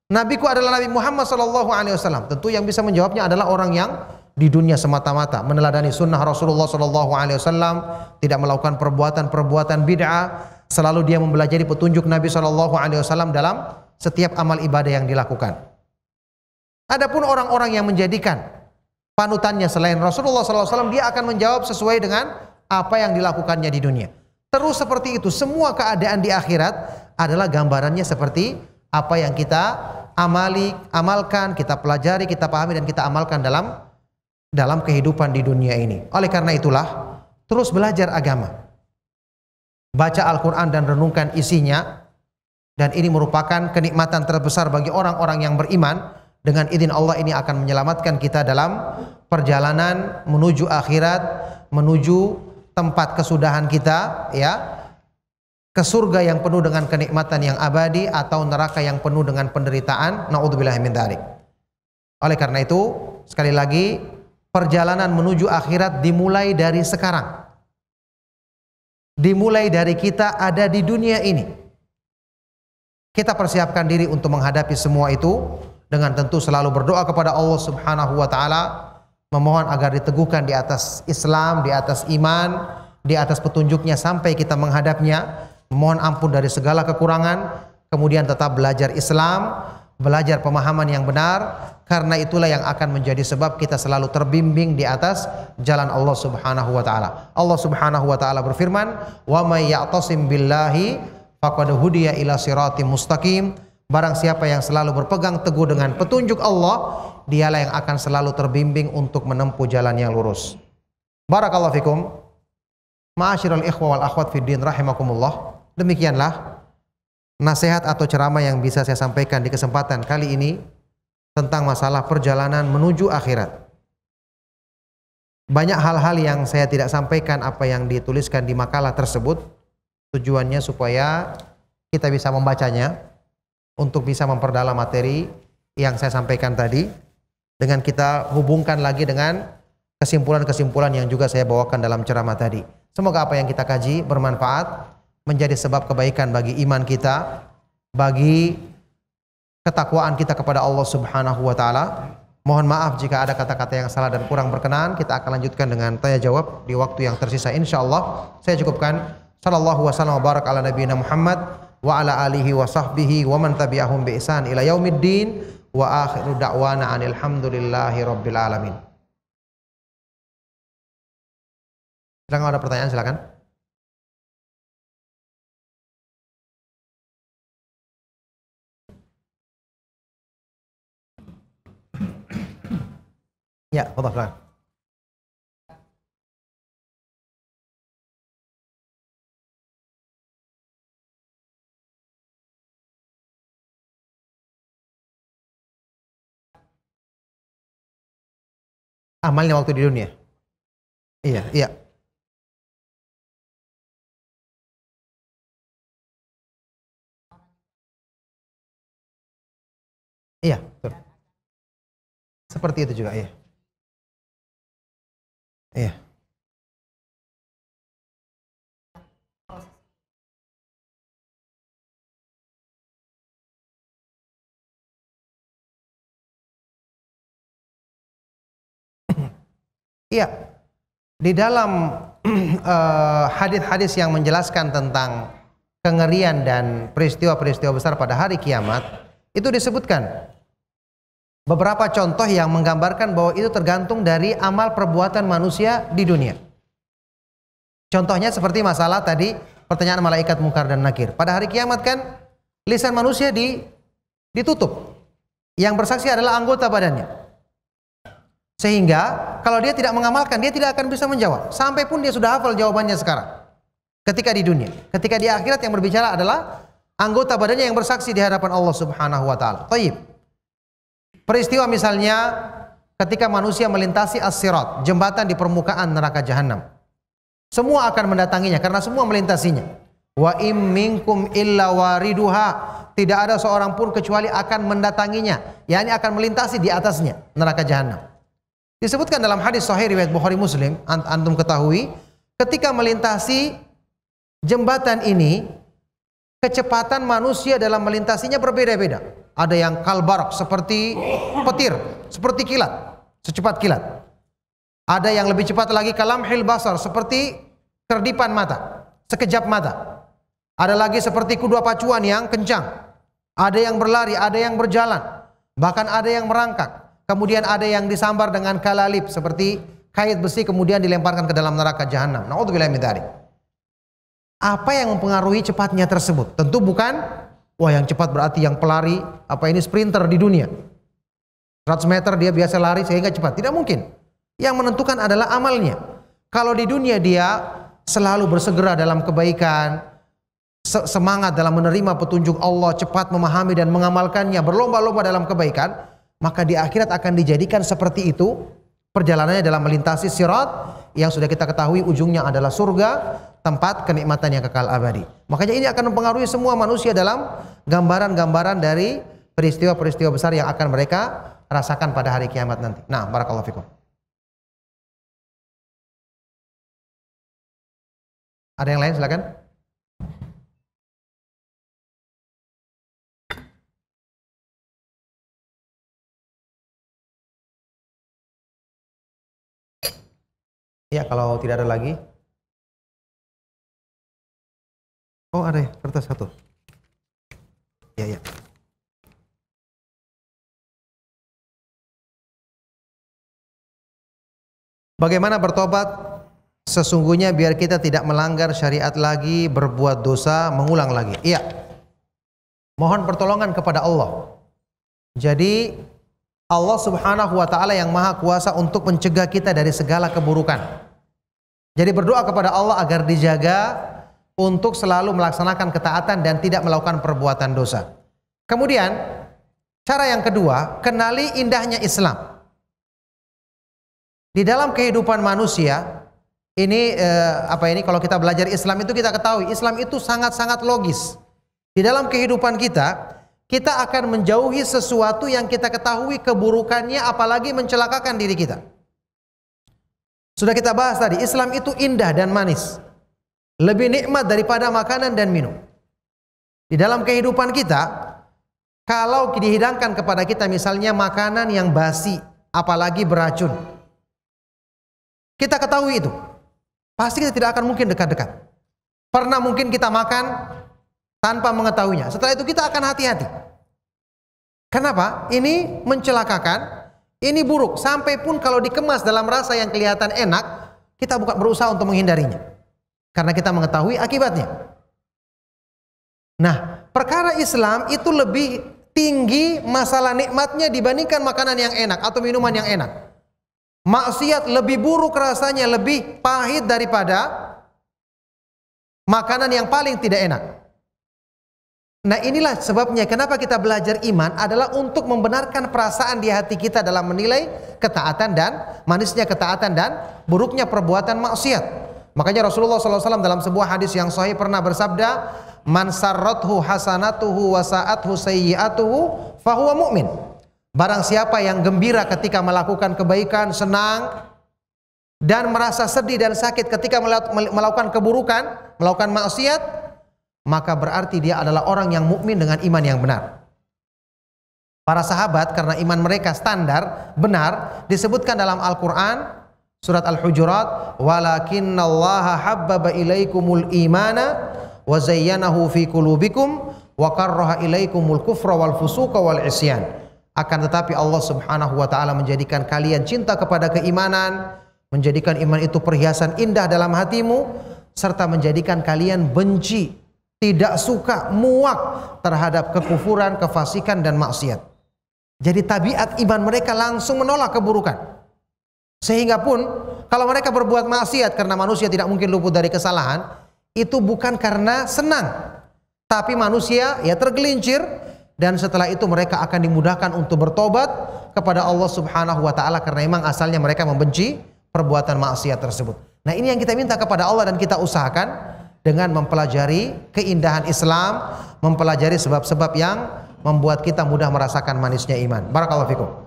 Nabiku adalah Nabi Muhammad SAW. Tentu yang bisa menjawabnya adalah orang yang di dunia semata-mata meneladani sunnah Rasulullah SAW, tidak melakukan perbuatan-perbuatan bid'ah, Selalu dia mempelajari petunjuk Nabi Shallallahu Alaihi Wasallam dalam setiap amal ibadah yang dilakukan. Adapun orang-orang yang menjadikan panutannya selain Rasulullah SAW, dia akan menjawab sesuai dengan apa yang dilakukannya di dunia. Terus seperti itu, semua keadaan di akhirat adalah gambarannya seperti apa yang kita amali, amalkan, kita pelajari, kita pahami dan kita amalkan dalam dalam kehidupan di dunia ini. Oleh karena itulah, terus belajar agama baca Al-Quran dan renungkan isinya dan ini merupakan kenikmatan terbesar bagi orang-orang yang beriman dengan izin Allah ini akan menyelamatkan kita dalam perjalanan menuju akhirat menuju tempat kesudahan kita ya ke surga yang penuh dengan kenikmatan yang abadi atau neraka yang penuh dengan penderitaan. Nauzubillah min Oleh karena itu, sekali lagi perjalanan menuju akhirat dimulai dari sekarang dimulai dari kita ada di dunia ini. Kita persiapkan diri untuk menghadapi semua itu dengan tentu selalu berdoa kepada Allah Subhanahu wa taala memohon agar diteguhkan di atas Islam, di atas iman, di atas petunjuknya sampai kita menghadapnya, Mohon ampun dari segala kekurangan, kemudian tetap belajar Islam, belajar pemahaman yang benar karena itulah yang akan menjadi sebab kita selalu terbimbing di atas jalan Allah Subhanahu wa taala. Allah Subhanahu wa taala berfirman, "Wa may ya'tasim billahi faqad hudiya ila siratim mustaqim." Barang siapa yang selalu berpegang teguh dengan petunjuk Allah, dialah yang akan selalu terbimbing untuk menempuh jalan yang lurus. Barakallahu fikum. Ma'asyiral ikhwah wal akhwat fid din rahimakumullah. Demikianlah nasihat atau ceramah yang bisa saya sampaikan di kesempatan kali ini tentang masalah perjalanan menuju akhirat. Banyak hal-hal yang saya tidak sampaikan apa yang dituliskan di makalah tersebut. Tujuannya supaya kita bisa membacanya untuk bisa memperdalam materi yang saya sampaikan tadi dengan kita hubungkan lagi dengan kesimpulan-kesimpulan yang juga saya bawakan dalam ceramah tadi. Semoga apa yang kita kaji bermanfaat menjadi sebab kebaikan bagi iman kita, bagi ketakwaan kita kepada Allah Subhanahu wa taala. Mohon maaf jika ada kata-kata yang salah dan kurang berkenan. Kita akan lanjutkan dengan tanya jawab di waktu yang tersisa insyaallah. Saya cukupkan. Sallallahu wasallam barak ala nabiyina Muhammad wa ala alihi wa sahbihi wa man tabi'ahum bi ihsan ila yaumiddin wa akhiru da'wana anil hamdulillahi rabbil alamin. Silakan ada pertanyaan silakan. Ya, Bapak Flan. Amalnya waktu di dunia. Iya, iya. Iya, betul. Seperti itu juga, iya. Iya. Iya. Di dalam eh, hadis-hadis uh, yang menjelaskan tentang kengerian dan peristiwa-peristiwa besar pada hari kiamat itu disebutkan beberapa contoh yang menggambarkan bahwa itu tergantung dari amal perbuatan manusia di dunia. Contohnya seperti masalah tadi pertanyaan malaikat mungkar dan nakir. Pada hari kiamat kan lisan manusia di, ditutup. Yang bersaksi adalah anggota badannya. Sehingga kalau dia tidak mengamalkan, dia tidak akan bisa menjawab. Sampai pun dia sudah hafal jawabannya sekarang. Ketika di dunia. Ketika di akhirat yang berbicara adalah anggota badannya yang bersaksi di hadapan Allah Subhanahu wa taala. Taib. Peristiwa misalnya ketika manusia melintasi as jembatan di permukaan neraka jahanam. Semua akan mendatanginya karena semua melintasinya. Wa im illa wariduha. Tidak ada seorang pun kecuali akan mendatanginya, yakni akan melintasi di atasnya neraka jahanam. Disebutkan dalam hadis sahih riwayat Bukhari Muslim, antum ketahui, ketika melintasi jembatan ini kecepatan manusia dalam melintasinya berbeda-beda. Ada yang kalbarok seperti petir, seperti kilat, secepat kilat. Ada yang lebih cepat lagi kalam hilbasar seperti kerdipan mata, sekejap mata. Ada lagi seperti kuda pacuan yang kencang. Ada yang berlari, ada yang berjalan, bahkan ada yang merangkak. Kemudian ada yang disambar dengan kalalip seperti kait besi kemudian dilemparkan ke dalam neraka jahanam. Nauzubillahi min apa yang mempengaruhi cepatnya tersebut? Tentu bukan wah yang cepat berarti yang pelari apa ini sprinter di dunia. 100 meter dia biasa lari sehingga cepat. Tidak mungkin. Yang menentukan adalah amalnya. Kalau di dunia dia selalu bersegera dalam kebaikan, semangat dalam menerima petunjuk Allah, cepat memahami dan mengamalkannya, berlomba-lomba dalam kebaikan, maka di akhirat akan dijadikan seperti itu perjalanannya dalam melintasi sirat yang sudah kita ketahui ujungnya adalah surga, tempat kenikmatan yang kekal abadi. Makanya ini akan mempengaruhi semua manusia dalam gambaran-gambaran dari peristiwa-peristiwa besar yang akan mereka rasakan pada hari kiamat nanti. Nah, barakallahu fikum. Ada yang lain silakan. Ya, kalau tidak ada lagi, Oh ada ya, kertas satu. Ya, ya. Bagaimana bertobat? Sesungguhnya biar kita tidak melanggar syariat lagi, berbuat dosa, mengulang lagi. Iya. Mohon pertolongan kepada Allah. Jadi Allah Subhanahu wa taala yang maha kuasa untuk mencegah kita dari segala keburukan. Jadi berdoa kepada Allah agar dijaga untuk selalu melaksanakan ketaatan dan tidak melakukan perbuatan dosa. Kemudian, cara yang kedua, kenali indahnya Islam. Di dalam kehidupan manusia, ini eh, apa ini kalau kita belajar Islam itu kita ketahui Islam itu sangat-sangat logis. Di dalam kehidupan kita, kita akan menjauhi sesuatu yang kita ketahui keburukannya apalagi mencelakakan diri kita. Sudah kita bahas tadi, Islam itu indah dan manis lebih nikmat daripada makanan dan minum. Di dalam kehidupan kita, kalau dihidangkan kepada kita misalnya makanan yang basi, apalagi beracun, kita ketahui itu. Pasti kita tidak akan mungkin dekat-dekat. Pernah mungkin kita makan tanpa mengetahuinya. Setelah itu kita akan hati-hati. Kenapa? Ini mencelakakan, ini buruk. Sampai pun kalau dikemas dalam rasa yang kelihatan enak, kita bukan berusaha untuk menghindarinya. Karena kita mengetahui akibatnya. Nah, perkara Islam itu lebih tinggi masalah nikmatnya dibandingkan makanan yang enak atau minuman yang enak. Maksiat lebih buruk rasanya, lebih pahit daripada makanan yang paling tidak enak. Nah inilah sebabnya kenapa kita belajar iman adalah untuk membenarkan perasaan di hati kita dalam menilai ketaatan dan manisnya ketaatan dan buruknya perbuatan maksiat. Makanya Rasulullah SAW dalam sebuah hadis yang sahih pernah bersabda, "Man sarrathu hasanatuhu wa sa'athu sayyi'atuhu fahuwa mu'min." Barang siapa yang gembira ketika melakukan kebaikan, senang dan merasa sedih dan sakit ketika melakukan keburukan, melakukan maksiat, maka berarti dia adalah orang yang mukmin dengan iman yang benar. Para sahabat karena iman mereka standar benar disebutkan dalam Al-Qur'an Surat Al-Hujurat, "Walakinnallaha habbaba ilaikumul imana wa zayyanahu fi kulubikum wa karraha ilaikumul kufra wal fusuqa wal isyan." Akan tetapi Allah Subhanahu wa taala menjadikan kalian cinta kepada keimanan, menjadikan iman itu perhiasan indah dalam hatimu serta menjadikan kalian benci, tidak suka, muak terhadap kekufuran, kefasikan dan maksiat. Jadi tabiat iman mereka langsung menolak keburukan. Sehingga pun kalau mereka berbuat maksiat karena manusia tidak mungkin luput dari kesalahan, itu bukan karena senang. Tapi manusia ya tergelincir dan setelah itu mereka akan dimudahkan untuk bertobat kepada Allah Subhanahu wa taala karena memang asalnya mereka membenci perbuatan maksiat tersebut. Nah, ini yang kita minta kepada Allah dan kita usahakan dengan mempelajari keindahan Islam, mempelajari sebab-sebab yang membuat kita mudah merasakan manisnya iman. Barakallahu fikum.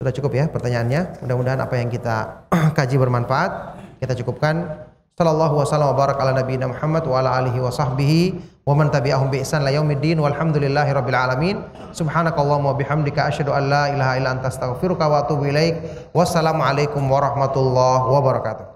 Sudah cukup ya pertanyaannya. Mudah-mudahan apa yang kita kaji bermanfaat. Kita cukupkan. Sallallahu wasallam wa barak ala nabiyina Muhammad wa ala alihi wa sahbihi wa man tabi'ahum bi ihsan la yaumiddin walhamdulillahi rabbil alamin. Subhanakallahumma wa bihamdika asyhadu an la ilaha illa anta astaghfiruka wa atubu ilaik. Wassalamu alaikum warahmatullahi wabarakatuh.